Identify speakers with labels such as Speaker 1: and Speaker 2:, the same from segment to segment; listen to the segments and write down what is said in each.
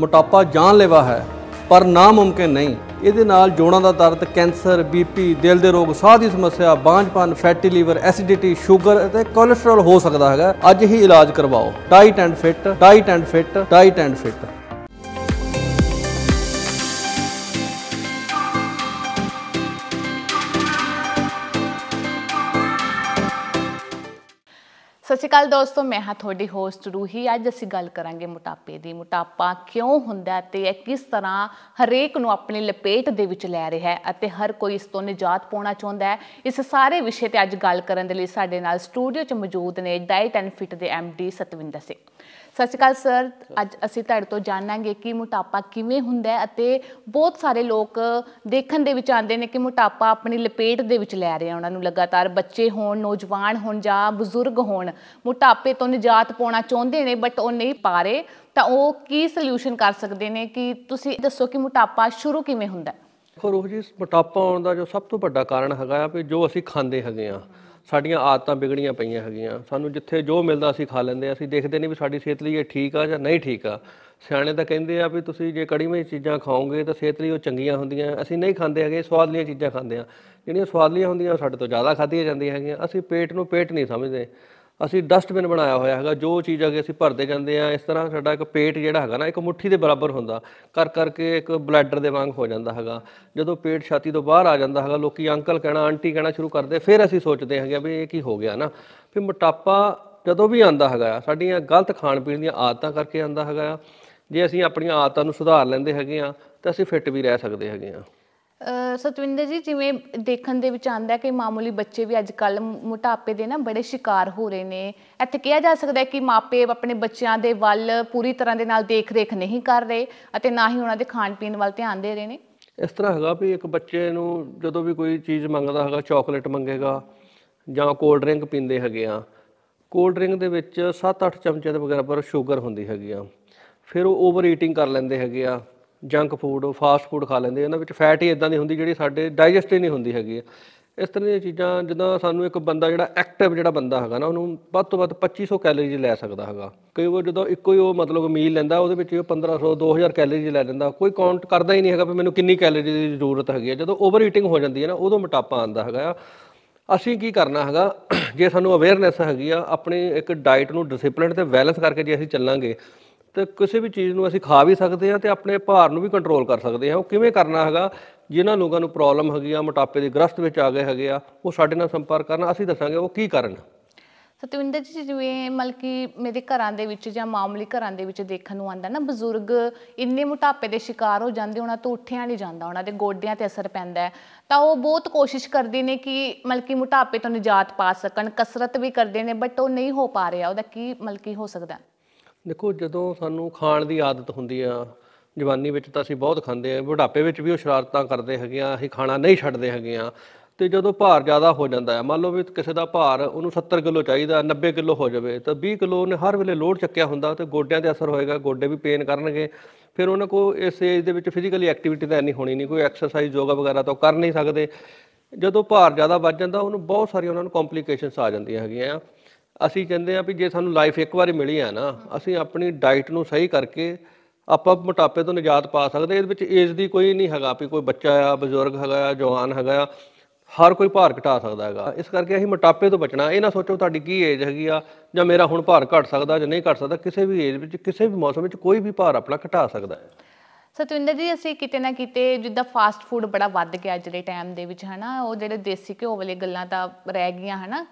Speaker 1: ਮੋਟਾਪਾ ਜਾਨਲੇਵਾ ਹੈ ਪਰ ਨਾ ਮੁਮਕਿਨ ਨਹੀਂ ਇਹਦੇ ਨਾਲ ਜੋੜਾਂ ਦਾ ਦਰਦ ਕੈਂਸਰ ਬੀਪੀ ਦਿਲ ਦੇ ਰੋਗ ਸਾਹ ਦੀ ਸਮੱਸਿਆ ਬਾਂਝਪਨ ਫੈਟੀ ਲੀਵਰ ਐਸਿਡਿਟੀ ਸ਼ੂਗਰ ਅਤੇ ਕੋਲੇਸਟ੍ਰੋਲ ਹੋ ਸਕਦਾ ਹੈਗਾ ਅੱਜ ਹੀ ਇਲਾਜ ਕਰਵਾਓ diet and fit diet and fit diet and fit
Speaker 2: ਅਕਾਲ ਦੋਸਤੋ ਮੈਂ ਹਾਂ ਤੁਹਾਡੀ ਹੋਸਟ ਰੂਹੀ ਅੱਜ ਅਸੀਂ ਗੱਲ ਕਰਾਂਗੇ ਮੋਟਾਪੇ ਦੀ ਮੋਟਾਪਾ ਕਿਉਂ ਹੁੰਦਾ ਤੇ ਇਹ ਕਿਸ ਤਰ੍ਹਾਂ ਹਰੇਕ ਨੂੰ ਆਪਣੀ ਲਪੇਟ ਦੇ ਵਿੱਚ ਲੈ ਰਿਹਾ ਹੈ ਅਤੇ ਹਰ ਕੋਈ ਇਸ ਤੋਂ ਨਿਜਾਤ ਪਾਉਣਾ ਚਾਹੁੰਦਾ ਹੈ ਇਸ ਸਾਰੇ ਵਿਸ਼ੇ ਤੇ ਅੱਜ ਗੱਲ ਕਰਨ ਦੇ ਲਈ ਸਾਡੇ ਨਾਲ ਸਟੂਡੀਓ 'ਚ ਮੌਜੂਦ ਨੇ ਡਾਈਟ ਐਂਡ ਫਿਟ ਦੇ ਐਮਡੀ ਸਤਵਿੰਦਰ ਸਿੰਘ ਸਤਿ ਸ਼੍ਰੀ ਅਕਾਲ ਸਰ ਅੱਜ ਅਸੀਂ ਤੁਹਾਡੇ ਤੋਂ ਜਾਣਾਂਗੇ ਕਿ ਮੋਟਾਪਾ ਕਿਵੇਂ ਹੁੰਦਾ ਹੈ ਅਤੇ ਬਹੁਤ ਸਾਰੇ ਲੋਕ ਦੇਖਣ ਦੇ ਵਿੱਚ ਆਉਂਦੇ ਨੇ ਕਿ ਮੋਟਾਪਾ ਆਪਣੀ ਲਪੇਟ ਦੇ ਵਿੱਚ ਲੈ ਰਿਹਾ ਉਹਨਾਂ ਨੂੰ ਲਗਾਤਾਰ ਬੱਚੇ ਹੋਣ ਨੌਜਵਾਨ ਹੋਣ ਜਾਂ ਬਜ਼ੁਰਗ ਹੋਣ ਮੋਟਾਪੇ ਤੋਂ ਨਿਜਾਤ ਪਾਉਣਾ ਚਾਹੁੰਦੇ ਨੇ ਬਟ ਉਹ ਨਹੀਂ ਪਾ ਰਹੇ ਤਾਂ ਉਹ ਕੀ ਸੋਲੂਸ਼ਨ ਕਰ ਸਕਦੇ ਨੇ ਕਿ ਤੁਸੀਂ ਦੱਸੋ ਕਿ ਮੋਟਾਪਾ ਸ਼ੁਰੂ ਕਿਵੇਂ ਹੁੰਦਾ ਹੈ
Speaker 1: ਖਰੋਜੀ ਜੀ ਮੋਟਾਪਾ ਆਉਣ ਦਾ ਜੋ ਸਭ ਤੋਂ ਵੱਡਾ ਕਾਰਨ ਹੈਗਾ ਆ ਵੀ ਜੋ ਅਸੀਂ ਖਾਂਦੇ ਹੈਗੇ ਆ ਸਾਡੀਆਂ ਆਦਤਾਂ ਵਿਗੜੀਆਂ ਪਈਆਂ ਹੈਗੀਆਂ ਸਾਨੂੰ ਜਿੱਥੇ ਜੋ ਮਿਲਦਾ ਅਸੀਂ ਖਾ ਲੈਂਦੇ ਆ ਅਸੀਂ ਦੇਖਦੇ ਨਹੀਂ ਵੀ ਸਾਡੀ ਸਿਹਤ ਲਈ ਇਹ ਠੀਕ ਆ ਜਾਂ ਨਹੀਂ ਠੀਕ ਆ ਸਿਆਣੇ ਤਾਂ ਕਹਿੰਦੇ ਆ ਵੀ ਤੁਸੀਂ ਜੇ ਕੜੀਵੇਂ ਚੀਜ਼ਾਂ ਖਾਓਗੇ ਤਾਂ ਸਿਹਤ ਲਈ ਉਹ ਚੰਗੀਆਂ ਹੁੰਦੀਆਂ ਅਸੀਂ ਨਹੀਂ ਖਾਂਦੇ ਹੈਗੇ ਸਵਾਦਲੀਆਂ ਚੀਜ਼ਾਂ ਖਾਂਦੇ ਆ ਜਿਹੜੀਆਂ ਸਵਾਦਲੀਆਂ ਹੁੰਦੀਆਂ ਉਹ ਸਾਡੇ ਤੋਂ ਜ਼ਿਆਦਾ ਖਾਧੀਆਂ ਜਾਂਦੀਆਂ ਹੈਗੀਆਂ ਅਸੀਂ ਪੇਟ ਨੂੰ ਪੇਟ ਨਹੀਂ ਸਮਝਦੇ ਅਸੀਂ ਡਸਟਬਿਨ ਬਣਾਇਆ ਹੋਇਆ ਹੈਗਾ ਜੋ ਚੀਜ਼ ਅਗੇ ਅਸੀਂ ਭਰਦੇ ਜਾਂਦੇ ਆ ਇਸ ਤਰ੍ਹਾਂ ਸਾਡਾ ਇੱਕ ਪੇਟ ਜਿਹੜਾ ਹੈਗਾ ਨਾ ਇੱਕ ਮੁਠੀ ਦੇ ਬਰਾਬਰ ਹੁੰਦਾ ਕਰ ਕਰਕੇ ਇੱਕ ਬਲੈਡਰ ਦੇ ਵਾਂਗ ਹੋ ਜਾਂਦਾ ਹੈਗਾ ਜਦੋਂ ਪੇਟ ਛਾਤੀ ਤੋਂ ਬਾਹਰ ਆ ਜਾਂਦਾ ਹੈਗਾ ਲੋਕੀ ਅੰਕਲ ਕਹਿਣਾ ਆਂਟੀ ਕਹਿਣਾ ਸ਼ੁਰੂ ਕਰਦੇ ਫਿਰ ਅਸੀਂ ਸੋਚਦੇ ਹੈਗੇ ਵੀ ਇਹ ਕੀ ਹੋ ਗਿਆ ਨਾ ਫਿਰ ਮੋਟਾਪਾ ਜਦੋਂ ਵੀ ਆਂਦਾ ਹੈਗਾ ਸਾਡੀਆਂ ਗਲਤ ਖਾਣ ਪੀਣ ਦੀਆਂ ਆਦਤਾਂ ਕਰਕੇ ਆਂਦਾ ਹੈਗਾ ਜੇ ਅਸੀਂ ਆਪਣੀਆਂ ਆਦਤਾਂ ਨੂੰ ਸੁਧਾਰ ਲੈਂਦੇ ਹੈਗੇ ਆ ਤਾਂ ਅਸੀਂ ਫਿੱਟ ਵੀ ਰਹਿ ਸਕਦੇ ਹੈਗੇ ਆ
Speaker 2: ਸਤਵਿੰਦਰ ਜੀ ਜਿਵੇਂ ਦੇਖਣ ਦੇ ਵਿੱਚ ਆਂਦਾ ਕਿ ਮਾਮੂਲੀ ਬੱਚੇ ਵੀ ਅੱਜ ਕੱਲ ਮੋਟਾਪੇ ਦੇ ਨਾ ਬੜੇ ਸ਼ਿਕਾਰ ਹੋ ਰਹੇ ਨੇ ਇੱਥੇ ਕਿਹਾ ਜਾ ਸਕਦਾ ਹੈ ਕਿ ਮਾਪੇ ਆਪਣੇ ਬੱਚਿਆਂ ਦੇ ਵੱਲ ਪੂਰੀ ਤਰ੍ਹਾਂ ਦੇ ਨਾਲ ਦੇਖ-ਰੇਖ ਨਹੀਂ ਕਰ ਰਹੇ ਅਤੇ ਨਾ ਹੀ ਉਹਨਾਂ ਦੇ ਖਾਣ ਪੀਣ ਵੱਲ ਧਿਆਨ ਦੇ ਰਹੇ ਨੇ
Speaker 1: ਇਸ ਤਰ੍ਹਾਂ ਹੈਗਾ ਵੀ ਇੱਕ ਬੱਚੇ ਨੂੰ ਜਦੋਂ ਵੀ ਕੋਈ ਚੀਜ਼ ਮੰਗਦਾ ਹੈਗਾ ਚਾਕਲੇਟ ਮੰਗੇਗਾ ਜਾਂ ਕੋਲਡ ਡਰਿੰਕ ਪੀਂਦੇ ਹੈਗੇ ਆ ਕੋਲਡ ਡਰਿੰਕ ਦੇ ਵਿੱਚ 7-8 ਚਮਚੇ ਦੇ ਪਰ ਸ਼ੂਗਰ ਹੁੰਦੀ ਹੈਗੀ ਆ ਫਿਰ ਉਹ ਓਵਰ ਈਟਿੰਗ ਕਰ ਲੈਂਦੇ ਹੈਗੇ ਆ ਜੰਕ ਫੂਡ ਫਾਸਟ ਫੂਡ ਖਾ ਲੈਂਦੇ ਇਹਨਾਂ ਵਿੱਚ ਫੈਟ ਹੀ ਇਦਾਂ ਦੀ ਹੁੰਦੀ ਜਿਹੜੀ ਸਾਡੇ ਡਾਈਜੈਸਟ ਹੀ ਨਹੀਂ ਹੁੰਦੀ ਹੈਗੀ ਇਸ ਤਰ੍ਹਾਂ ਦੀਆਂ ਚੀਜ਼ਾਂ ਜਿੱਦਾਂ ਸਾਨੂੰ ਇੱਕ ਬੰਦਾ ਜਿਹੜਾ ਐਕਟਿਵ ਜਿਹੜਾ ਬੰਦਾ ਹੈਗਾ ਨਾ ਉਹਨੂੰ ਵੱਧ ਤੋਂ ਵੱਧ 2500 ਕੈਲਰੀਜ਼ ਲੈ ਸਕਦਾ ਹੈਗਾ ਕਈ ਵਾਰ ਜਦੋਂ ਇੱਕੋ ਹੀ ਉਹ ਮਤਲਬ ਮੀਲ ਲੈਂਦਾ ਉਹਦੇ ਵਿੱਚ ਉਹ 1500 2000 ਕੈਲਰੀਜ਼ ਲੈ ਲੈਂਦਾ ਕੋਈ ਕਾਊਂਟ ਕਰਦਾ ਹੀ ਨਹੀਂ ਹੈਗਾ ਵੀ ਮੈਨੂੰ ਕਿੰਨੀ ਕੈਲਰੀ ਦੀ ਜ਼ਰੂਰਤ ਹੈਗੀ ਹੈ ਜਦੋਂ ਓਵਰ ਈਟਿੰਗ ਹੋ ਜਾਂਦੀ ਹੈ ਨਾ ਉਦੋਂ ਮੋਟਾਪਾ ਆਉਂਦਾ ਹੈਗਾ ਅਸੀਂ ਕੀ ਕਰਨਾ ਹੈਗਾ ਜੇ ਸਾਨੂੰ ਅਵੇਅਰਨੈਸ ਹੈਗੀ ਆ ਆਪਣੀ ਇੱਕ ਡਾਈਟ ਨੂੰ ਡਿਸਪਲਿਨ ਤੇ ਬੈਲੈਂਸ ਕਰਕੇ ਜੇ ਅਸੀਂ ਚੱਲਾਂਗੇ ਤੇ ਕਿਸੇ ਵੀ ਚੀਜ਼ ਨੂੰ ਅਸੀਂ ਖਾ ਵੀ ਸਕਦੇ ਹਾਂ ਤੇ ਆਪਣੇ ਭਾਰ ਨੂੰ ਵੀ ਕੰਟਰੋਲ ਕਰ ਸਕਦੇ ਹਾਂ ਉਹ ਕਿਵੇਂ ਕਰਨਾ ਹੈਗਾ ਜਿਨ੍ਹਾਂ ਲੋਕਾਂ ਨੂੰ ਪ੍ਰੋਬਲਮ ਹੈਗੀ ਆ ਮੋਟਾਪੇ ਦੇ ਗ੍ਰਸਤ ਵਿੱਚ ਆ ਗਏ ਹੈਗੇ ਆ ਉਹ ਸਾਡੇ ਨਾਲ ਸੰਪਰਕ ਕਰਨ ਅਸੀਂ ਦੱਸਾਂਗੇ ਉਹ ਕੀ ਕਰਨ
Speaker 2: ਸਤਵਿੰਦਰ ਜੀ ਜਿਵੇਂ ਮਲਕੀ ਮੇਰੇ ਘਰਾਂ ਦੇ ਵਿੱਚ ਜਾਂ ਮਾਮੂਲੀ ਘਰਾਂ ਦੇ ਵਿੱਚ ਦੇਖਣ ਨੂੰ ਆਂਦਾ ਨਾ ਬਜ਼ੁਰਗ ਇੰਨੇ ਮੋਟਾਪੇ ਦੇ ਸ਼ਿਕਾਰ ਹੋ ਜਾਂਦੇ ਉਹਨਾਂ ਤੋਂ ਉੱਠਿਆ ਨਹੀਂ ਜਾਂਦਾ ਉਹਨਾਂ ਦੇ ਗੋਡਿਆਂ ਤੇ ਅਸਰ ਪੈਂਦਾ ਹੈ ਤਾਂ ਉਹ ਬਹੁਤ ਕੋਸ਼ਿਸ਼ ਕਰਦੇ ਨੇ ਕਿ ਮਲਕੀ ਮੋਟਾਪੇ ਤੋਂ ਨਿਜਾਤ ਪਾ ਸਕਣ ਕਸਰਤ ਵੀ ਕਰਦੇ ਨੇ ਬਟ ਉਹ ਨਹੀਂ ਹੋ ਪਾ ਰਿਹਾ ਉਹਦਾ ਕੀ ਮਲਕੀ ਹੋ ਸਕਦਾ
Speaker 1: ਦੇਖੋ ਜਦੋਂ ਸਾਨੂੰ ਖਾਣ ਦੀ ਆਦਤ ਹੁੰਦੀ ਆ ਜਵਾਨੀ ਵਿੱਚ ਤਾਂ ਅਸੀਂ ਬਹੁਤ ਖਾਂਦੇ ਆ ਬੁਢਾਪੇ ਵਿੱਚ ਵੀ ਉਹ ਸ਼ਰਾਰਤਾਂ ਕਰਦੇ ਹੈਗੇ ਆ ਅਸੀਂ ਖਾਣਾ ਨਹੀਂ ਛੱਡਦੇ ਹੈਗੇ ਆ ਤੇ ਜਦੋਂ ਭਾਰ ਜ਼ਿਆਦਾ ਹੋ ਜਾਂਦਾ ਹੈ ਮੰਨ ਲਓ ਵੀ ਕਿਸੇ ਦਾ ਭਾਰ ਉਹਨੂੰ 70 ਕਿਲੋ ਚਾਹੀਦਾ 90 ਕਿਲੋ ਹੋ ਜਾਵੇ ਤਾਂ 20 ਕਿਲੋ ਉਹਨੇ ਹਰ ਵੇਲੇ ਲੋਡ ਚੱਕਿਆ ਹੁੰਦਾ ਤੇ ਗੋਡਿਆਂ ਤੇ ਅਸਰ ਹੋਏਗਾ ਗੋਡੇ ਵੀ ਪੇਨ ਕਰਨਗੇ ਫਿਰ ਉਹਨਾਂ ਕੋ ਇਸ ਏਜ ਦੇ ਵਿੱਚ ਫਿਜ਼ੀਕਲੀ ਐਕਟੀਵਿਟੀ ਤਾਂ ਨਹੀਂ ਹੋਣੀ ਨਹੀਂ ਕੋਈ ਐਕਸਰਸਾਈਜ਼ ਯੋਗਾ ਵਗੈਰਾ ਤਾਂ ਕਰ ਨਹੀਂ ਸਕਦੇ ਜਦੋਂ ਭਾਰ ਜ਼ਿਆਦਾ ਵੱਧ ਜਾਂਦਾ ਉਹਨੂੰ ਬਹੁਤ ਸਾਰੀਆਂ ਉਹਨਾਂ ਨੂੰ ਕੰਪਲਿਕੇਸ਼ਨਸ ਆ ਜਾਂਦੀਆਂ ਹੈਗੀਆਂ ਆ ਅਸੀਂ ਕਹਿੰਦੇ ਆ ਵੀ ਜੇ ਸਾਨੂੰ ਲਾਈਫ ਇੱਕ ਵਾਰੀ ਮਿਲੀ ਆ ਨਾ ਅਸੀਂ ਆਪਣੀ ਡਾਈਟ ਨੂੰ ਸਹੀ ਕਰਕੇ ਆਪਾਂ ਮੋਟਾਪੇ ਤੋਂ ਨਜਾਤ ਪਾ ਸਕਦੇ ਇਹਦੇ ਵਿੱਚ ਏਜ ਦੀ ਕੋਈ ਨਹੀਂ ਹੈਗਾ ਵੀ ਕੋਈ ਬੱਚਾ ਆ ਬਜ਼ੁਰਗ ਹੈਗਾ ਆ ਜਵਾਨ ਹੈਗਾ ਆ ਹਰ ਕੋਈ ਭਾਰ ਘਟਾ ਸਕਦਾ ਹੈਗਾ ਇਸ ਕਰਕੇ ਅਸੀਂ ਮੋਟਾਪੇ ਤੋਂ ਬਚਣਾ ਇਹ ਨਾ ਸੋਚੋ ਤੁਹਾਡੀ ਕੀ ਏਜ ਹੈਗੀ ਆ ਜਾਂ ਮੇਰਾ ਹੁਣ ਭਾਰ ਘਟ ਸਕਦਾ ਜਾਂ ਨਹੀਂ ਘਟ ਸਕਦਾ ਕਿਸੇ ਵੀ ਏਜ ਵਿੱਚ ਕਿਸੇ ਵੀ ਮੌਸਮ ਵਿੱਚ ਕੋਈ ਵੀ ਭਾਰ ਆਪਣਾ ਘਟਾ ਸਕਦਾ ਹੈ
Speaker 2: ਸਤਵਿੰਦਰ ਜੀ ਅਸੀਂ ਕਿਤੇ ਨਾ ਕਿਤੇ ਜਿੱਦਾਂ ਫਾਸਟ ਫੂਡ ਬੜਾ ਵੱਧ ਗਿਆ ਅੱਜ ਦੇ ਟਾਈਮ ਦੇ ਵਿੱਚ ਹਨਾ ਉਹ ਜਿਹੜੇ ਦੇਸੀ ਘਿਓ ਵਾਲੇ ਗੱਲਾਂ ਤਾਂ ਰਹਿ ਗਈਆਂ ਹਨਾ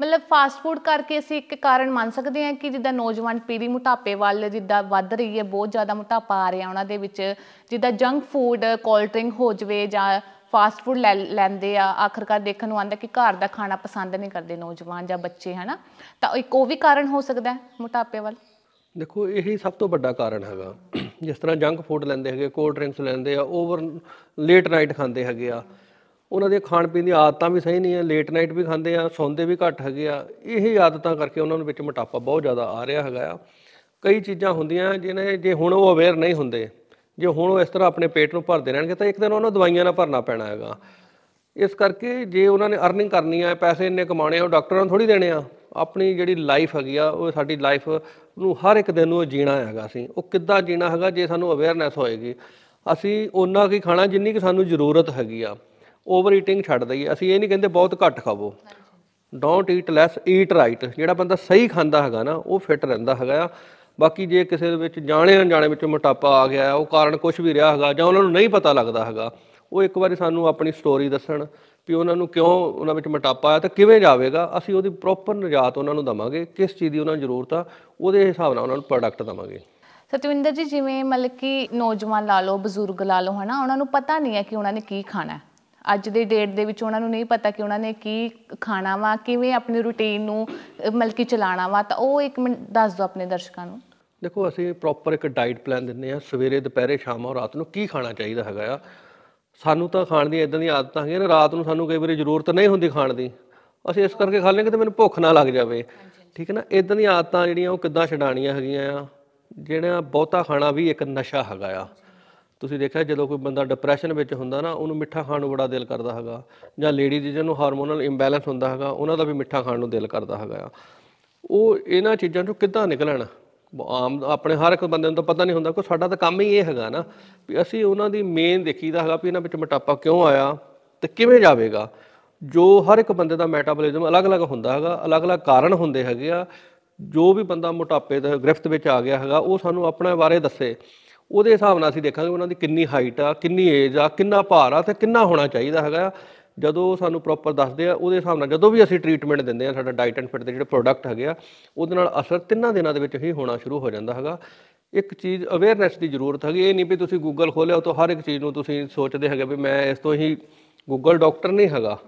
Speaker 2: ਮਤਲਬ ਫਾਸਟ ਫੂਡ ਕਰਕੇ ਅਸੀਂ ਇੱਕ ਕਾਰਨ ਮੰਨ ਸਕਦੇ ਹਾਂ ਕਿ ਜਿੱਦਾਂ ਨੌਜਵਾਨ ਪੀੜ੍ਹੀ ਮੋਟਾਪੇ ਵੱਲ ਜਿੱਦਾਂ ਵੱਧ ਰਹੀ ਹੈ ਬਹੁਤ ਜ਼ਿਆਦਾ ਮੋਟਾਪਾ ਆ ਰਿਹਾ ਉਹਨਾਂ ਦੇ ਵਿੱਚ ਜਿੱਦਾਂ ਜੰਕ ਫੂਡ ਕੋਲਡ ਡਰਿੰਕ ਹੋ ਜਵੇ ਜਾਂ ਫਾਸਟ ਫੂਡ ਲੈਂਦੇ ਆ ਆਖਰਕਾਰ ਦੇਖਣ ਨੂੰ ਆਂਦਾ ਕਿ ਘਰ ਦਾ ਖਾਣਾ ਪਸੰਦ ਨਹੀਂ ਕਰਦੇ ਨੌਜਵਾਨ ਜਾਂ ਬੱਚੇ ਹਨਾ ਤਾਂ ਇੱਕ ਉਹ ਵੀ ਕਾਰਨ ਹੋ ਸਕਦਾ ਹੈ ਮੋਟਾਪੇ ਵੱਲ
Speaker 1: ਦੇਖੋ ਇਹੀ ਸਭ ਤੋਂ ਵੱਡਾ ਕਾਰਨ ਹੈਗਾ ਜਿਸ ਤਰ੍ਹਾਂ ਜੰਕ ਫੂਡ ਲੈਂਦੇ ਹੈਗੇ ਕੋਲਡ ਡਰਿੰਕਸ ਲੈਂਦੇ ਆ ਓਵਰ ਲੇਟ ਨਾਈਟ ਖਾਂਦੇ ਹੈਗੇ ਆ ਉਹਨਾਂ ਦੇ ਖਾਣ ਪੀਣ ਦੀ ਆਦਤਾਂ ਵੀ ਸਹੀ ਨਹੀਂ ਹੈ ਲੇਟ ਨਾਈਟ ਵੀ ਖਾਂਦੇ ਆ ਸੌਂਦੇ ਵੀ ਘੱਟ ਹੈਗੇ ਆ ਇਹ ਆਦਤਾਂ ਕਰਕੇ ਉਹਨਾਂ ਨੂੰ ਵਿੱਚ ਮੋਟਾਪਾ ਬਹੁਤ ਜ਼ਿਆਦਾ ਆ ਰਿਹਾ ਹੈਗਾ ਆ ਕਈ ਚੀਜ਼ਾਂ ਹੁੰਦੀਆਂ ਜਿਹਨੇ ਜੇ ਹੁਣ ਉਹ ਅਵੇਅਰ ਨਹੀਂ ਹੁੰਦੇ ਜੇ ਹੁਣ ਉਹ ਇਸ ਤਰ੍ਹਾਂ ਆਪਣੇ ਪੇਟ ਨੂੰ ਭਰਦੇ ਰਹਿਣਗੇ ਤਾਂ ਇੱਕ ਦਿਨ ਉਹਨਾਂ ਨੂੰ ਦਵਾਈਆਂ ਨਾਲ ਭਰਨਾ ਪੈਣਾ ਹੈਗਾ ਇਸ ਕਰਕੇ ਜੇ ਉਹਨਾਂ ਨੇ ਅਰਨਿੰਗ ਕਰਨੀ ਆ ਪੈਸੇ ਇੰਨੇ ਕਮਾਣੇ ਆ ਡਾਕਟਰਾਂ ਨੂੰ ਥੋੜੀ ਦੇਣੇ ਆ ਆਪਣੀ ਜਿਹੜੀ ਲਾਈਫ ਹੈਗੀ ਆ ਉਹ ਸਾਡੀ ਲਾਈਫ ਨੂੰ ਹਰ ਇੱਕ ਦਿਨ ਨੂੰ ਜੀਣਾ ਹੈਗਾ ਸੀ ਉਹ ਕਿੱਦਾਂ ਜੀਣਾ ਹੈਗਾ ਜੇ ਸਾਨੂੰ ਅਵੇਅਰਨੈਸ ਹੋਏਗੀ ਅਸੀਂ ਉਹਨਾਂ ਕੀ ਖਾਣਾ ਜਿੰਨੀ ਕਿ ਸਾਨੂੰ ਜ਼ਰੂਰਤ ਹੈਗੀ ਆ ਓਵਰ ਈਟਿੰਗ ਛੱਡ ਦਈਏ ਅਸੀਂ ਇਹ ਨਹੀਂ ਕਹਿੰਦੇ ਬਹੁਤ ਘੱਟ ਖਾਵੋ don't eat less eat right ਜਿਹੜਾ ਬੰਦਾ ਸਹੀ ਖਾਂਦਾ ਹੈਗਾ ਨਾ ਉਹ ਫਿਟ ਰਹਿੰਦਾ ਹੈਗਾ ਆ ਬਾਕੀ ਜੇ ਕਿਸੇ ਦੇ ਵਿੱਚ ਜਾਣੇ ਅਣਜਾਣੇ ਵਿੱਚ ਮੋਟਾਪਾ ਆ ਗਿਆ ਉਹ ਕਾਰਨ ਕੁਝ ਵੀ ਰਿਹਾ ਹੈਗਾ ਜਾਂ ਉਹਨਾਂ ਨੂੰ ਨਹੀਂ ਪਤਾ ਲੱਗਦਾ ਹੈਗਾ ਉਹ ਇੱਕ ਵਾਰੀ ਸਾਨੂੰ ਆਪਣੀ ਸਟੋਰੀ ਦੱਸਣ ਵੀ ਉਹਨਾਂ ਨੂੰ ਕਿਉਂ ਉਹਨਾਂ ਵਿੱਚ ਮੋਟਾਪਾ ਆਇਆ ਤਾਂ ਕਿਵੇਂ ਜਾਵੇਗਾ ਅਸੀਂ ਉਹਦੀ ਪ੍ਰੋਪਰ ਨਿਜਾਤ ਉਹਨਾਂ ਨੂੰ ਦਵਾਂਗੇ ਕਿਸ ਚੀਜ਼ ਦੀ ਉਹਨਾਂ ਨੂੰ ਜ਼ਰੂਰਤ ਆ ਉਹਦੇ ਹਿਸਾਬ ਨਾਲ ਉਹਨਾਂ ਨੂੰ ਪ੍ਰੋਡਕਟ ਦਵਾਂਗੇ
Speaker 2: ਸਤਵਿੰਦਰ ਜੀ ਜਿਵੇਂ ਮਲਕੀ ਨੌਜਵਾਨ ਲਾ ਲਓ ਬਜ਼ੁਰਗ ਲਾ ਲਓ ਹਨਾ ਉਹਨਾਂ ਨੂੰ ਪਤਾ ਨਹੀਂ ਹੈ ਕਿ ਉਹਨਾਂ ਨੇ ਕੀ ਖਾਣਾ ਅੱਜ ਦੇ ਡੇਟ ਦੇ ਵਿੱਚ ਉਹਨਾਂ ਨੂੰ ਨਹੀਂ ਪਤਾ ਕਿ ਉਹਨਾਂ ਨੇ ਕੀ ਖਾਣਾ ਵਾ ਕਿਵੇਂ ਆਪਣੀ ਰੁਟੀਨ ਨੂੰ ਮਲਕੀ ਚਲਾਣਾ ਵਾ ਤਾਂ ਉਹ ਇੱਕ ਮਿੰਟ ਦੱਸ ਦਿਓ ਆਪਣੇ ਦਰਸ਼ਕਾਂ ਨੂੰ
Speaker 1: ਦੇਖੋ ਅਸੀਂ ਪ੍ਰੋਪਰ ਇੱਕ ਡਾਈਟ ਪਲਾਨ ਦਿੰਨੇ ਆ ਸਵੇਰੇ ਦੁਪਹਿਰੇ ਸ਼ਾਮ ਔਰ ਰਾਤ ਨੂੰ ਕੀ ਖਾਣਾ ਚਾਹੀਦਾ ਹੈਗਾ ਆ ਸਾਨੂੰ ਤਾਂ ਖਾਣ ਦੀ ਇਦਾਂ ਦੀ ਆਦਤਾਂ ਹੈਗੀਆਂ ਨੇ ਰਾਤ ਨੂੰ ਸਾਨੂੰ ਕਈ ਵਾਰੀ ਜ਼ਰੂਰਤ ਨਹੀਂ ਹੁੰਦੀ ਖਾਣ ਦੀ ਅਸੀਂ ਇਸ ਕਰਕੇ ਖਾ ਲੈਂਦੇ ਕਿ ਮੈਨੂੰ ਭੁੱਖ ਨਾ ਲੱਗ ਜਾਵੇ ਠੀਕ ਹੈ ਨਾ ਇਦਾਂ ਦੀਆਂ ਆਦਤਾਂ ਜਿਹੜੀਆਂ ਉਹ ਕਿੱਦਾਂ ਛਡਾਣੀਆਂ ਹੈਗੀਆਂ ਆ ਜਿਹੜਾ ਬਹੁਤਾ ਖਾਣਾ ਵੀ ਇੱਕ ਨਸ਼ਾ ਹੈਗਾ ਆ ਤੁਸੀਂ ਦੇਖਿਆ ਜਦੋਂ ਕੋਈ ਬੰਦਾ ਡਿਪਰੈਸ਼ਨ ਵਿੱਚ ਹੁੰਦਾ ਨਾ ਉਹਨੂੰ ਮਿੱਠਾ ਖਾਣ ਨੂੰ ਬੜਾ ਦਿਲ ਕਰਦਾ ਹੈਗਾ ਜਾਂ ਲੇਡੀਜ਼ ਜਿਹਨਾਂ ਨੂੰ ਹਾਰਮੋਨਲ ਇੰਬੈਲੈਂਸ ਹੁੰਦਾ ਹੈਗਾ ਉਹਨਾਂ ਦਾ ਵੀ ਮਿੱਠਾ ਖਾਣ ਨੂੰ ਦਿਲ ਕਰਦਾ ਹੈਗਾ ਉਹ ਇਹਨਾਂ ਚੀਜ਼ਾਂ ਤੋਂ ਕਿੱਦਾਂ ਨਿਕਲਣ ਆਮ ਆਪਣੇ ਹਰ ਇੱਕ ਬੰਦੇ ਨੂੰ ਤਾਂ ਪਤਾ ਨਹੀਂ ਹੁੰਦਾ ਕਿ ਸਾਡਾ ਤਾਂ ਕੰਮ ਹੀ ਇਹ ਹੈਗਾ ਨਾ ਵੀ ਅਸੀਂ ਉਹਨਾਂ ਦੀ ਮੇਨ ਦੇਖੀਦਾ ਹੈਗਾ ਵੀ ਇਹਨਾਂ ਵਿੱਚ ਮੋਟਾਪਾ ਕਿਉਂ ਆਇਆ ਤੇ ਕਿਵੇਂ ਜਾਵੇਗਾ ਜੋ ਹਰ ਇੱਕ ਬੰਦੇ ਦਾ ਮੈਟਾਬੋਲਿਜ਼ਮ ਅਲੱਗ-ਅਲੱਗ ਹੁੰਦਾ ਹੈਗਾ ਅਲੱਗ-ਅਲੱਗ ਕਾਰਨ ਹੁੰਦੇ ਹੈਗੇ ਆ ਜੋ ਵੀ ਬੰਦਾ ਮੋਟਾਪੇ ਦਾ ਗ੍ਰਿਫਤ ਵਿੱਚ ਆ ਗਿਆ ਹੈਗਾ ਉਹ ਸਾਨੂੰ ਆਪਣੇ ਬਾਰੇ ਦੱਸੇ ਉਹਦੇ ਹਿਸਾਬ ਨਾਲ ਅਸੀਂ ਦੇਖਾਂਗੇ ਉਹਨਾਂ ਦੀ ਕਿੰਨੀ ਹਾਈਟ ਆ ਕਿੰਨੀ ਏਜ ਆ ਕਿੰਨਾ ਭਾਰ ਆ ਤੇ ਕਿੰਨਾ ਹੋਣਾ ਚਾਹੀਦਾ ਹੈਗਾ ਜਦੋਂ ਸਾਨੂੰ ਪ੍ਰੋਪਰ ਦੱਸਦੇ ਆ ਉਹਦੇ ਹਿਸਾਬ ਨਾਲ ਜਦੋਂ ਵੀ ਅਸੀਂ ਟ੍ਰੀਟਮੈਂਟ ਦਿੰਦੇ ਆ ਸਾਡਾ ਡਾਈਟ ਐਂਡ ਫਿਟ ਦੇ ਜਿਹੜੇ ਪ੍ਰੋਡਕਟ ਹੈਗੇ ਆ ਉਹਦੇ ਨਾਲ ਅਸਰ ਤਿੰਨਾਂ ਦਿਨਾਂ ਦੇ ਵਿੱਚ ਹੀ ਹੋਣਾ ਸ਼ੁਰੂ ਹੋ ਜਾਂਦਾ ਹੈਗਾ ਇੱਕ ਚੀਜ਼ ਅਵੇਅਰਨੈਸ ਦੀ ਜ਼ਰੂਰਤ ਹੈਗੀ ਇਹ ਨਹੀਂ ਵੀ ਤੁਸੀਂ ਗੂਗਲ ਖੋਲਿਆ ਤੋਂ ਹਰ ਇੱਕ ਚੀਜ਼ ਨੂੰ ਤੁਸੀਂ ਸੋਚਦੇ ਹੈਗੇ ਵੀ ਮੈਂ ਇਸ ਤੋਂ ਹੀ ਗੂਗਲ ਡਾਕਟਰ ਨਹੀਂ ਹੈਗਾ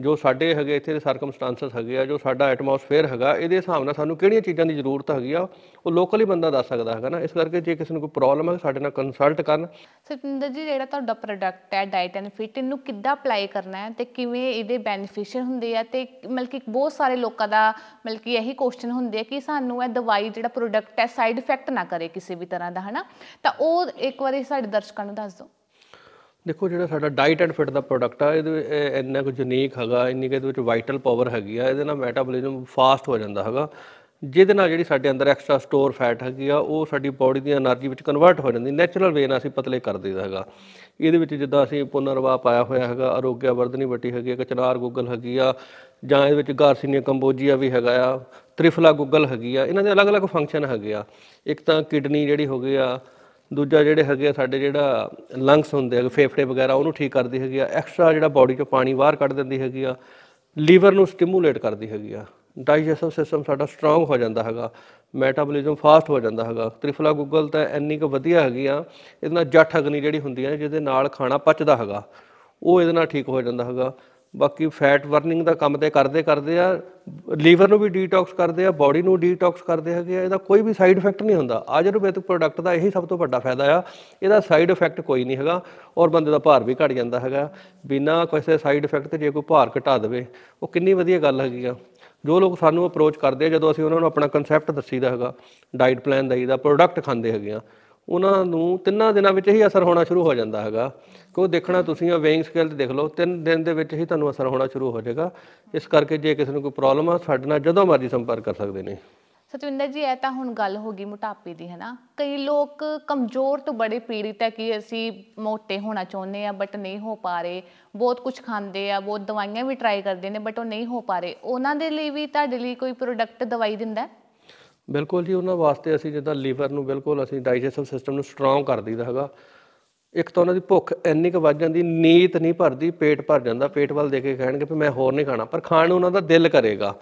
Speaker 1: ਜੋ ਸਾਡੇ ਹੈਗੇ ਇੱਥੇ ਦੇ ਸਰਕਮਸਟੈਂਸਸ ਹੈਗੇ ਆ ਜੋ ਸਾਡਾ ਐਟਮੋਸਫੇਅਰ ਹੈਗਾ ਇਹਦੇ ਹਿਸਾਬ ਨਾਲ ਸਾਨੂੰ ਕਿਹੜੀਆਂ ਚੀਜ਼ਾਂ ਦੀ ਜ਼ਰੂਰਤ ਹੈਗੀ ਆ ਉਹ ਲੋਕਲੀ ਬੰਦਾ ਦੱਸ ਸਕਦਾ ਹੈਗਾ ਨਾ ਇਸ ਕਰਕੇ ਜੇ ਕਿਸੇ ਨੂੰ ਕੋਈ ਪ੍ਰੋਬਲਮ ਹੈ ਸਾਡੇ ਨਾਲ ਕੰਸਲਟ ਕਰਨ
Speaker 2: ਸਤਿੰਦਰ ਜੀ ਜਿਹੜਾ ਤੁਹਾਡਾ ਪ੍ਰੋਡਕਟ ਹੈ ਡਾਈਟ ਐਂਡ ਫਿਟ ਇਹਨੂੰ ਕਿੱਦਾਂ ਅਪਲਾਈ ਕਰਨਾ ਹੈ ਤੇ ਕਿਵੇਂ ਇਹਦੇ ਬੈਨੀਫੀਸ਼ੀਅਲ ਹੁੰਦੇ ਆ ਤੇ ਕਿ ਬਹੁਤ ਸਾਰੇ ਲੋਕਾਂ ਦਾ ਕਿ ਇਹੀ ਕੁਐਸਚਨ ਹੁੰਦੇ ਆ ਕਿ ਸਾਨੂੰ ਇਹ ਦਵਾਈ ਜਿਹੜਾ ਪ੍ਰੋਡਕਟ ਹੈ ਸਾਈਡ ਇਫੈਕਟ ਨਾ ਕਰੇ ਕਿਸੇ ਵੀ ਤਰ੍ਹਾਂ ਦਾ ਹਨਾ ਤਾਂ ਉਹ ਇੱਕ ਵਾਰੀ ਸਾਡੇ ਦਰਸ਼ਕਾਂ ਨੂੰ ਦੱਸ ਦਿਓ
Speaker 1: ਦੇਖੋ ਜਿਹੜਾ ਸਾਡਾ ਡਾਈਟ ਐਂਡ ਫਿਟ ਦਾ ਪ੍ਰੋਡਕਟ ਆ ਇਹਦੇ ਇੰਨਾ ਕੁ ਯੂਨੀਕ ਹੈਗਾ ਇੰਨੀ ਕੁ ਇਹਦੇ ਵਿੱਚ ਵਾਈਟਲ ਪਾਵਰ ਹੈਗੀ ਆ ਇਹਦੇ ਨਾਲ ਮੈਟਾਬੋਲਿਜ਼ਮ ਫਾਸਟ ਹੋ ਜਾਂਦਾ ਹੈਗਾ ਜਿਹਦੇ ਨਾਲ ਜਿਹੜੀ ਸਾਡੇ ਅੰਦਰ ਐਕਸਟਰਾ ਸਟੋਰ ਫੈਟ ਹੈਗੀ ਆ ਉਹ ਸਾਡੀ ਬਾਡੀ ਦੀ એનર્ਜੀ ਵਿੱਚ ਕਨਵਰਟ ਹੋ ਜਾਂਦੀ ਨੈਚੁਰਲ ਵੇ ਨਾਲ ਅਸੀਂ ਪਤਲੇ ਕਰ ਦਈਦਾ ਹੈਗਾ ਇਹਦੇ ਵਿੱਚ ਜਿੱਦਾਂ ਅਸੀਂ ਪੁਨਰਵਾ ਪਾਇਆ ਹੋਇਆ ਹੈਗਾ ਅਰੋਗਿਆ ਵਰਧਨੀ ਵਟੀ ਹੈਗੀ ਆ ਚਨਾਰ ਗੁੱਗਲ ਹੈਗੀ ਆ ਜਾਂ ਇਹਦੇ ਵਿੱਚ ਗਾਰਸੀਨੀਆ ਕੰਬੋਜੀਆ ਵੀ ਹੈਗਾ ਆ ਤ੍ਰਿਫਲਾ ਗੁੱਗਲ ਹੈਗੀ ਆ ਇਹਨਾਂ ਦੇ ਅਲੱਗ-ਅਲੱਗ ਫੰਕਸ਼ਨ ਹੈਗੇ ਆ ਇੱਕ ਤਾਂ ਕਿਡਨੀ ਜਿਹੜੀ ਹੋ ਗਈ ਆ ਦੂਜਾ ਜਿਹੜੇ ਹੈਗੇ ਆ ਸਾਡੇ ਜਿਹੜਾ ਲੰਗਸ ਹੁੰਦੇ ਆ ਫੇਫੜੇ ਵਗੈਰਾ ਉਹਨੂੰ ਠੀਕ ਕਰਦੀ ਹੈਗੀ ਆ ਐਕਸਟਰਾ ਜਿਹੜਾ ਬਾਡੀ ਚੋਂ ਪਾਣੀ ਬਾਹਰ ਕੱਢ ਦਿੰਦੀ ਹੈਗੀ ਆ ਲੀਵਰ ਨੂੰ ਸਟਿਮੂਲੇਟ ਕਰਦੀ ਹੈਗੀ ਆ ਡਾਈਜੈਸਟਿਵ ਸਿਸਟਮ ਸਾਡਾ ਸਟਰੋਂਗ ਹੋ ਜਾਂਦਾ ਹੈਗਾ ਮੈਟਾਬੋਲਿਜ਼ਮ ਫਾਸਟ ਹੋ ਜਾਂਦਾ ਹੈਗਾ ਤ੍ਰਿਫਲਾ ਗੁੱਗਲ ਤਾਂ ਇੰਨੀ ਕੁ ਵਧੀਆ ਹੈਗੀ ਆ ਇਹਦੇ ਨਾਲ ਜੱਠ ਅਗਨੀ ਜਿਹੜੀ ਹੁੰਦੀ ਹੈ ਜਿਹਦੇ ਨਾਲ ਖਾਣਾ ਪਚਦਾ ਹੈਗਾ ਉਹ ਇਹਦੇ ਨਾਲ ਠੀਕ ਹੋ ਜਾਂਦਾ ਹੈਗਾ ਬਾਕੀ ਫੈਟ ਬਰਨਿੰਗ ਦਾ ਕੰਮ ਤੇ ਕਰਦੇ ਕਰਦੇ ਆ ਲੀਵਰ ਨੂੰ ਵੀ ਡੀਟੌਕਸ ਕਰਦੇ ਆ ਬਾਡੀ ਨੂੰ ਡੀਟੌਕਸ ਕਰਦੇ ਹੈਗੇ ਆ ਇਹਦਾ ਕੋਈ ਵੀ ਸਾਈਡ ਇਫੈਕਟ ਨਹੀਂ ਹੁੰਦਾ ਆਯੁਰਵੈਦਿਕ ਪ੍ਰੋਡਕਟ ਦਾ ਇਹੀ ਸਭ ਤੋਂ ਵੱਡਾ ਫਾਇਦਾ ਆ ਇਹਦਾ ਸਾਈਡ ਇਫੈਕਟ ਕੋਈ ਨਹੀਂ ਹੈਗਾ ਔਰ ਬੰਦੇ ਦਾ ਭਾਰ ਵੀ ਘਟ ਜਾਂਦਾ ਹੈਗਾ ਬਿਨਾ ਕਿਸੇ ਸਾਈਡ ਇਫੈਕਟ ਤੇ ਜੇ ਕੋਈ ਭਾਰ ਘਟਾ ਦੇਵੇ ਉਹ ਕਿੰਨੀ ਵਧੀਆ ਗੱਲ ਹੈਗੀ ਆ ਜੋ ਲੋਕ ਸਾਨੂੰ ਅਪਰੋਚ ਕਰਦੇ ਆ ਜਦੋਂ ਅਸੀਂ ਉਹਨਾਂ ਨੂੰ ਆਪਣਾ ਕਨਸੈਪਟ ਦੱਸੀਦਾ ਹੈਗਾ ਡਾਈਟ ਪਲਾਨ ਦਈਦਾ ਪ੍ਰੋਡਕਟ ਖਾਂਦੇ ਹੈਗੇ ਆ ਉਹਨਾਂ ਨੂੰ ਤਿੰਨਾਂ ਦਿਨਾਂ ਵਿੱਚ ਹੀ ਅਸਰ ਹੋਣਾ ਸ਼ੁਰੂ ਹੋ ਜਾਂਦਾ ਹੈਗਾ ਕਿ ਉਹ ਦੇਖਣਾ ਤੁਸੀਂ ਆ ਵੇਇੰਗ ਸਕੇਲ ਤੇ ਦੇਖ ਲਓ ਤਿੰਨ ਦਿਨ ਦੇ ਵਿੱਚ ਹੀ ਤੁਹਾਨੂੰ ਅਸਰ ਹੋਣਾ ਸ਼ੁਰੂ ਹੋ ਜਾਏਗਾ ਇਸ ਕਰਕੇ ਜੇ ਕਿਸੇ ਨੂੰ ਕੋਈ ਪ੍ਰੋਬਲਮ ਆ ਸਾਡੇ ਨਾਲ ਜਦੋਂ ਮਰਜ਼ੀ ਸੰਪਰਕ ਕਰ ਸਕਦੇ ਨੇ
Speaker 2: ਸਤਵਿੰਦਰ ਜੀ ਇਹ ਤਾਂ ਹੁਣ ਗੱਲ ਹੋ ਗਈ ਮੋਟਾਪੇ ਦੀ ਹੈਨਾ ਕਈ ਲੋਕ ਕਮਜ਼ੋਰ ਤੋਂ ਬੜੇ ਪੀੜਿਤ ਹੈ ਕਿ ਅਸੀਂ ਮੋਟੇ ਹੋਣਾ ਚਾਹੁੰਦੇ ਆ ਬਟ ਨਹੀਂ ਹੋ ਪਾ ਰਹੇ ਬਹੁਤ ਕੁਝ ਖਾਂਦੇ ਆ ਬਹੁਤ ਦਵਾਈਆਂ ਵੀ ਟਰਾਈ ਕਰਦੇ ਨੇ ਬਟ ਉਹ ਨਹੀਂ ਹੋ ਪਾ ਰਹੇ ਉਹਨਾਂ ਦੇ ਲਈ ਵੀ ਤੁਹਾਡੇ ਲਈ ਕੋਈ ਪ੍ਰੋਡਕਟ ਦਵਾਈ ਦਿੰਦਾ ਹੈ
Speaker 1: ਬਿਲਕੁਲ ਜੀ ਉਹਨਾਂ ਵਾਸਤੇ ਅਸੀਂ ਜਿੱਦਾਂ ਲੀਵਰ ਨੂੰ ਬਿਲਕੁਲ ਅਸੀਂ ਡਾਈਜੈਸਟਿਵ ਸਿਸਟਮ ਨੂੰ ਸਟਰੋਂਗ ਕਰ ਦਈਦਾ ਹੈਗਾ ਇੱਕ ਤਾਂ ਉਹਨਾਂ ਦੀ ਭੁੱਖ ਇੰਨੀ ਕੁ ਵੱਜ ਜਾਂਦੀ ਨੀਤ ਨਹੀਂ ਭਰਦੀ ਪੇਟ ਭਰ ਜਾਂਦਾ ਪੇਟ ਵੱਲ ਦੇਖ ਕੇ ਕਹਿਣਗੇ ਵੀ ਮੈਂ ਹੋਰ ਨਹੀਂ ਖਾਣਾ ਪਰ ਖਾਣ ਨੂੰ ਉਹਨਾਂ ਦਾ ਦਿਲ ਕਰੇਗਾ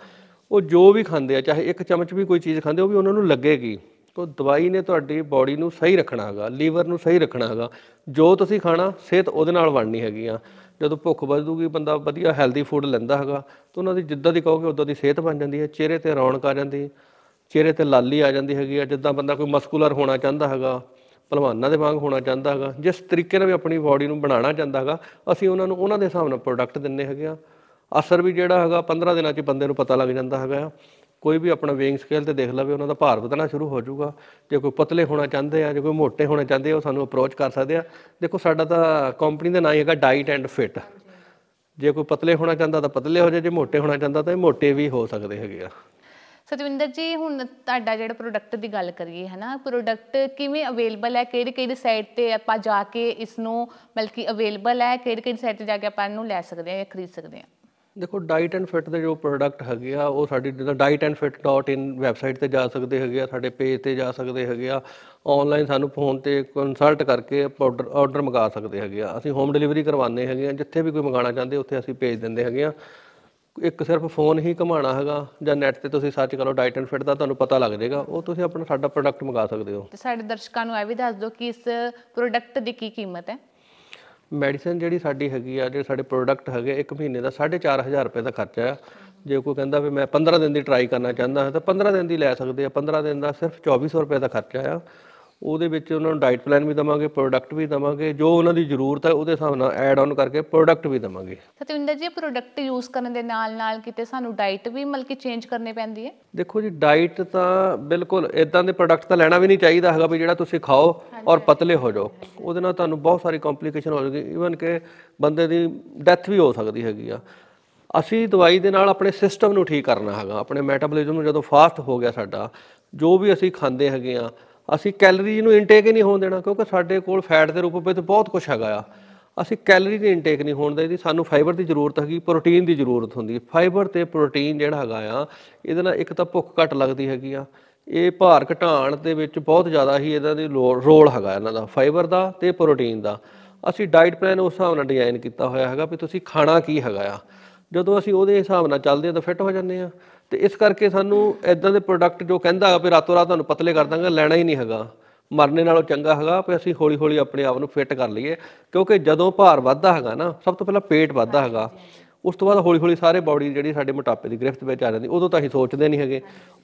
Speaker 1: ਉਹ ਜੋ ਵੀ ਖਾਂਦੇ ਆ ਚਾਹੇ ਇੱਕ ਚਮਚ ਵੀ ਕੋਈ ਚੀਜ਼ ਖਾਂਦੇ ਉਹ ਵੀ ਉਹਨਾਂ ਨੂੰ ਲੱਗੇਗੀ ਉਹ ਦਵਾਈ ਨੇ ਤੁਹਾਡੀ ਬਾਡੀ ਨੂੰ ਸਹੀ ਰੱਖਣਾ ਹੈਗਾ ਲੀਵਰ ਨੂੰ ਸਹੀ ਰੱਖਣਾ ਹੈਗਾ ਜੋ ਤੁਸੀਂ ਖਾਣਾ ਸਿਹਤ ਉਹਦੇ ਨਾਲ ਬਣਨੀ ਹੈਗੀ ਆ ਜਦੋਂ ਭੁੱਖ ਵੱਧੂਗੀ ਬੰਦਾ ਵਧੀਆ ਹੈਲਦੀ ਫੂਡ ਲੈਂਦਾ ਹੈਗਾ ਤਾਂ ਉਹਨਾਂ ਦੀ ਜਿੱਦਾਂ ਦੀ ਕਹੋਗੇ ਉਦਾਂ ਦੀ ਸਿਹਤ ਬਣ ਜਾਂਦੀ ਹੈ ਚਿਹਰੇ ਤੇ ਰੌਣਕ ਆ ਜਾਂਦੀ ਹੈ ਚਿਹਰੇ ਤੇ ਲਾਲੀ ਆ ਜਾਂਦੀ ਹੈਗੀ ਆ ਜਿੱਦਾਂ ਬੰਦਾ ਕੋਈ ਮਸਕੂਲਰ ਹੋਣਾ ਚਾਹੁੰਦਾ ਹੈਗਾ ਪਹਿਲਵਾਨਾਂ ਦੇ ਵਾਂਗ ਹੋਣਾ ਚਾਹੁੰਦਾ ਹੈਗਾ ਜਿਸ ਤਰੀਕੇ ਨਾਲ ਵੀ ਆਪਣੀ ਬਾਡੀ ਨੂੰ ਬਣਾਉਣਾ ਚਾਹੁੰਦਾ ਹੈਗਾ ਅਸੀਂ ਉਹਨਾਂ ਨੂੰ ਉਹਨਾਂ ਦੇ ਹਿਸਾਬ ਨਾਲ ਪ੍ਰੋਡਕਟ ਦਿੰਨੇ ਹੈਗੇ ਆ ਅਸਰ ਵੀ ਜਿਹੜਾ ਹੈਗਾ 15 ਦਿਨਾਂ 'ਚ ਬੰਦੇ ਨੂੰ ਪਤਾ ਲੱਗ ਜਾਂਦਾ ਹੈਗਾ ਕੋਈ ਵੀ ਆਪਣਾ ਵੇਇੰਗ ਸਕੇਲ ਤੇ ਦੇਖ ਲਵੇ ਉਹਨਾਂ ਦਾ ਭਾਰ ਵਧਣਾ ਸ਼ੁਰੂ ਹੋ ਜਾਊਗਾ ਜੇ ਕੋਈ ਪਤਲੇ ਹੋਣਾ ਚਾਹੁੰਦੇ ਆ ਜੇ ਕੋਈ ਮੋਟੇ ਹੋਣਾ ਚਾਹੁੰਦੇ ਆ ਉਹ ਸਾਨੂੰ ਅਪਰੋਚ ਕਰ ਸਕਦੇ ਆ ਦੇਖੋ ਸਾਡਾ ਤਾਂ ਕੰਪਨੀ ਦਾ ਨਾਮ ਹੈਗਾ ਡਾਈਟ ਐਂਡ ਫਿਟ ਜੇ ਕੋਈ ਪਤਲੇ ਹੋਣਾ ਚਾਹੁੰਦਾ ਤਾਂ ਪਤਲੇ ਹੋ ਜਾਏ ਜੇ ਮੋਟੇ ਹੋਣਾ ਚਾਹੁੰਦਾ ਤਾਂ ਇਹ ਮੋਟੇ ਵੀ ਹੋ ਸਕਦੇ ਹੈਗੇ ਆ
Speaker 2: ਸਤਵਿੰਦਰ ਜੀ ਹੁਣ ਤੁਹਾਡਾ ਜਿਹੜਾ ਪ੍ਰੋਡਕਟ ਦੀ ਗੱਲ ਕਰੀਏ ਹਨਾ ਪ੍ਰੋਡਕਟ ਕਿਵੇਂ ਅਵੇਲੇਬਲ ਹੈ ਕਿਹੜੇ ਕਿਹੜੇ ਸਾਈਟ ਤੇ ਆਪਾਂ ਜਾ ਕੇ ਇਸ ਨੂੰ ਮਲਕੀ ਅਵੇਲੇਬਲ ਹੈ ਕਿਹੜੇ ਕਿਹੜੇ ਸਾਈਟ ਤੇ ਜਾ ਕੇ ਆਪਾਂ ਇਹਨੂੰ ਲੈ ਸਕਦੇ ਹਾਂ ਜਾਂ ਖਰੀਦ ਸਕਦੇ ਹਾਂ
Speaker 1: ਦੇਖੋ ਡਾਈਟ ਐਂਡ ਫਿਟ ਦਾ ਜੋ ਪ੍ਰੋਡਕਟ ਹੈਗੇ ਆ ਉਹ ਸਾਡੀ ਜਿੱਦਾਂ dietandfit.in ਵੈਬਸਾਈਟ ਤੇ ਜਾ ਸਕਦੇ ਹੈਗੇ ਆ ਸਾਡੇ ਪੇਜ ਤੇ ਜਾ ਸਕਦੇ ਹੈਗੇ ਆ ਆਨਲਾਈਨ ਸਾਨੂੰ ਫੋਨ ਤੇ ਕੰਸਲਟ ਕਰਕੇ ਆਰਡਰ ਆਰਡਰ ਮੰਗਾ ਸਕਦੇ ਹੈਗੇ ਆ ਅਸੀਂ ਹੋਮ ਡਿਲੀਵਰੀ ਕਰਵਾਉਂਦੇ ਹੈਗੇ ਆ ਜਿੱਥੇ ਵੀ ਕੋਈ ਮੰਗਾਣਾ ਚਾਹੁੰਦੇ ਉੱਥੇ ਅਸੀਂ ਭੇਜ ਦਿੰਦੇ ਹੈਗੇ ਆ ਇੱਕ ਸਿਰਫ ਫੋਨ ਹੀ ਘਮਾਣਾ ਹੈਗਾ ਜਾਂ ਨੈਟ ਤੇ ਤੁਸੀਂ ਸਰਚ ਕਰੋ ਡਾਈਟ ਐਂਡ ਫਿਟ ਦਾ ਤੁਹਾਨੂੰ ਪਤਾ ਲੱਗ ਜਾਏਗਾ ਉਹ ਤੁਸੀਂ ਆਪਣਾ ਸਾਡਾ ਪ੍ਰੋਡਕਟ ਮੰਗਾ ਸਕਦੇ ਹੋ
Speaker 2: ਤੇ ਸਾਡੇ ਦਰਸ਼ਕਾਂ ਨੂੰ ਇਹ ਵੀ ਦੱਸ ਦਿਓ ਕਿ ਇਸ ਪ੍ਰੋਡਕਟ ਦੀ ਕੀ ਕੀਮਤ ਹੈ
Speaker 1: ਮੈਡੀਸਨ ਜਿਹੜੀ ਸਾਡੀ ਹੈਗੀ ਆ ਜਿਹੜੇ ਸਾਡੇ ਪ੍ਰੋਡਕਟ ਹੈਗੇ ਇੱਕ ਮਹੀਨੇ ਦਾ 4.5000 ਰੁਪਏ ਦਾ ਖਰਚਾ ਆ ਜੇ ਕੋਈ ਕਹਿੰਦਾ ਵੀ ਮੈਂ 15 ਦਿਨ ਦੀ ਟਰਾਈ ਕਰਨਾ ਚਾਹੁੰਦਾ ਹਾਂ ਤਾਂ 15 ਦਿਨ ਦੀ ਲੈ ਸਕਦੇ ਆ 15 ਦਿਨ ਦਾ ਸਿਰਫ 2400 ਰੁਪਏ ਦਾ ਖਰਚਾ ਆ ਉਹਦੇ ਵਿੱਚ ਉਹਨਾਂ ਨੂੰ ਡਾਈਟ ਪਲਾਨ ਵੀ ਦਵਾਂਗੇ ਪ੍ਰੋਡਕਟ ਵੀ ਦਵਾਂਗੇ ਜੋ ਉਹਨਾਂ ਦੀ ਜ਼ਰੂਰਤ ਹੈ ਉਹਦੇ ਹਿਸਾਬ ਨਾਲ ਐਡ ਆਨ ਕਰਕੇ ਪ੍ਰੋਡਕਟ ਵੀ ਦਵਾਂਗੇ
Speaker 2: ਸਤਿੰਦਰ ਜੀ ਪ੍ਰੋਡਕਟ ਯੂਜ਼ ਕਰਨ ਦੇ ਨਾਲ ਨਾਲ ਕਿਤੇ ਸਾਨੂੰ ਡਾਈਟ ਵੀ ਮਲਕੀ ਚੇਂਜ ਕਰਨੇ ਪੈਂਦੀ ਹੈ
Speaker 1: ਦੇਖੋ ਜੀ ਡਾਈਟ ਤਾਂ ਬਿਲਕੁਲ ਇਦਾਂ ਦੇ ਪ੍ਰੋਡਕਟ ਤਾਂ ਲੈਣਾ ਵੀ ਨਹੀਂ ਚਾਹੀਦਾ ਹੈਗਾ ਵੀ ਜਿਹੜਾ ਤੁਸੀਂ ਖਾਓ ਔਰ ਪਤਲੇ ਹੋ ਜਾਓ ਉਹਦੇ ਨਾਲ ਤੁਹਾਨੂੰ ਬਹੁਤ ਸਾਰੀ ਕੰਪਲਿਕੇਸ਼ਨ ਹੋ ਜਾਊਗੀ ਇਵਨ ਕਿ ਬੰਦੇ ਦੀ ਡੈਥ ਵੀ ਹੋ ਸਕਦੀ ਹੈਗੀ ਆ ਅਸੀਂ ਦਵਾਈ ਦੇ ਨਾਲ ਆਪਣੇ ਸਿਸਟਮ ਨੂੰ ਠੀਕ ਕਰਨਾ ਹੈਗਾ ਆਪਣੇ ਮੈਟਾਬੋਲਿਜ਼ਮ ਨੂੰ ਜਦੋਂ ਫਾਸਟ ਹੋ ਗਿਆ ਸਾਡਾ ਜੋ ਵੀ ਅਸੀਂ ਖਾਂਦੇ ਹੈਗੇ ਆ ਅਸੀਂ ਕੈਲਰੀ ਨੂੰ ਇਨਟੇਕ ਹੀ ਨਹੀਂ ਹੋਣ ਦੇਣਾ ਕਿਉਂਕਿ ਸਾਡੇ ਕੋਲ ਫੈਟ ਦੇ ਰੂਪ ਵਿੱਚ ਬਹੁਤ ਕੁਝ ਹੈਗਾ ਆ ਅਸੀਂ ਕੈਲਰੀ ਦੀ ਇਨਟੇਕ ਨਹੀਂ ਹੋਣ ਦੇਦੀ ਸਾਨੂੰ ਫਾਈਬਰ ਦੀ ਜ਼ਰੂਰਤ ਹੈਗੀ ਪ੍ਰੋਟੀਨ ਦੀ ਜ਼ਰੂਰਤ ਹੁੰਦੀ ਹੈ ਫਾਈਬਰ ਤੇ ਪ੍ਰੋਟੀਨ ਜਿਹੜਾ ਹੈਗਾ ਆ ਇਹਦੇ ਨਾਲ ਇੱਕ ਤਾਂ ਭੁੱਖ ਘਟ ਲੱਗਦੀ ਹੈਗੀ ਆ ਇਹ ਭਾਰ ਘਟਾਉਣ ਦੇ ਵਿੱਚ ਬਹੁਤ ਜ਼ਿਆਦਾ ਹੀ ਇਹਦਾ ਦੀ ਰੋਲ ਹੈਗਾ ਇਹਨਾਂ ਦਾ ਫਾਈਬਰ ਦਾ ਤੇ ਪ੍ਰੋਟੀਨ ਦਾ ਅਸੀਂ ਡਾਈਟ ਪਲਾਨ ਉਸ ਹਿਸਾਬ ਨਾਲ ਡਿਜ਼ਾਈਨ ਕੀਤਾ ਹੋਇਆ ਹੈਗਾ ਵੀ ਤੁਸੀਂ ਖਾਣਾ ਕੀ ਹੈਗਾ ਆ ਜਦੋਂ ਅਸੀਂ ਉਹਦੇ ਹਿਸਾਬ ਨਾਲ ਚੱਲਦੇ ਹਾਂ ਤਾਂ ਫਿੱਟ ਹੋ ਜਾਂਦੇ ਆ ਤੇ ਇਸ ਕਰਕੇ ਸਾਨੂੰ ਐਦਾਂ ਦੇ ਪ੍ਰੋਡਕਟ ਜੋ ਕਹਿੰਦਾ ਵੀ ਰਾਤੋਂ ਰਾਤ ਤੁਹਾਨੂੰ ਪਤਲੇ ਕਰ ਦਾਂਗਾ ਲੈਣਾ ਹੀ ਨਹੀਂ ਹੈਗਾ ਮਰਨੇ ਨਾਲੋਂ ਚੰਗਾ ਹੈਗਾ ਵੀ ਅਸੀਂ ਹੌਲੀ ਹੌਲੀ ਆਪਣੇ ਆਪ ਨੂੰ ਫਿੱਟ ਕਰ ਲਈਏ ਕਿਉਂਕਿ ਜਦੋਂ ਭਾਰ ਵੱਧਦਾ ਹੈਗਾ ਨਾ ਸਭ ਤੋਂ ਪਹਿਲਾਂ ਪੇਟ ਵੱਧਦਾ ਹੈਗਾ ਉਸ ਤੋਂ ਬਾਅਦ ਹੌਲੀ ਹੌਲੀ ਸਾਰੇ ਬਾਡੀ ਜਿਹੜੀ ਸਾਡੇ ਮੋਟਾਪੇ ਦੀ ਗ੍ਰਿਫਤ ਵਿੱਚ ਆ ਜਾਂਦੀ ਉਦੋਂ ਤਾਂ ਅਸੀਂ ਸੋਚਦੇ ਨਹੀਂ ਹੈਗੇ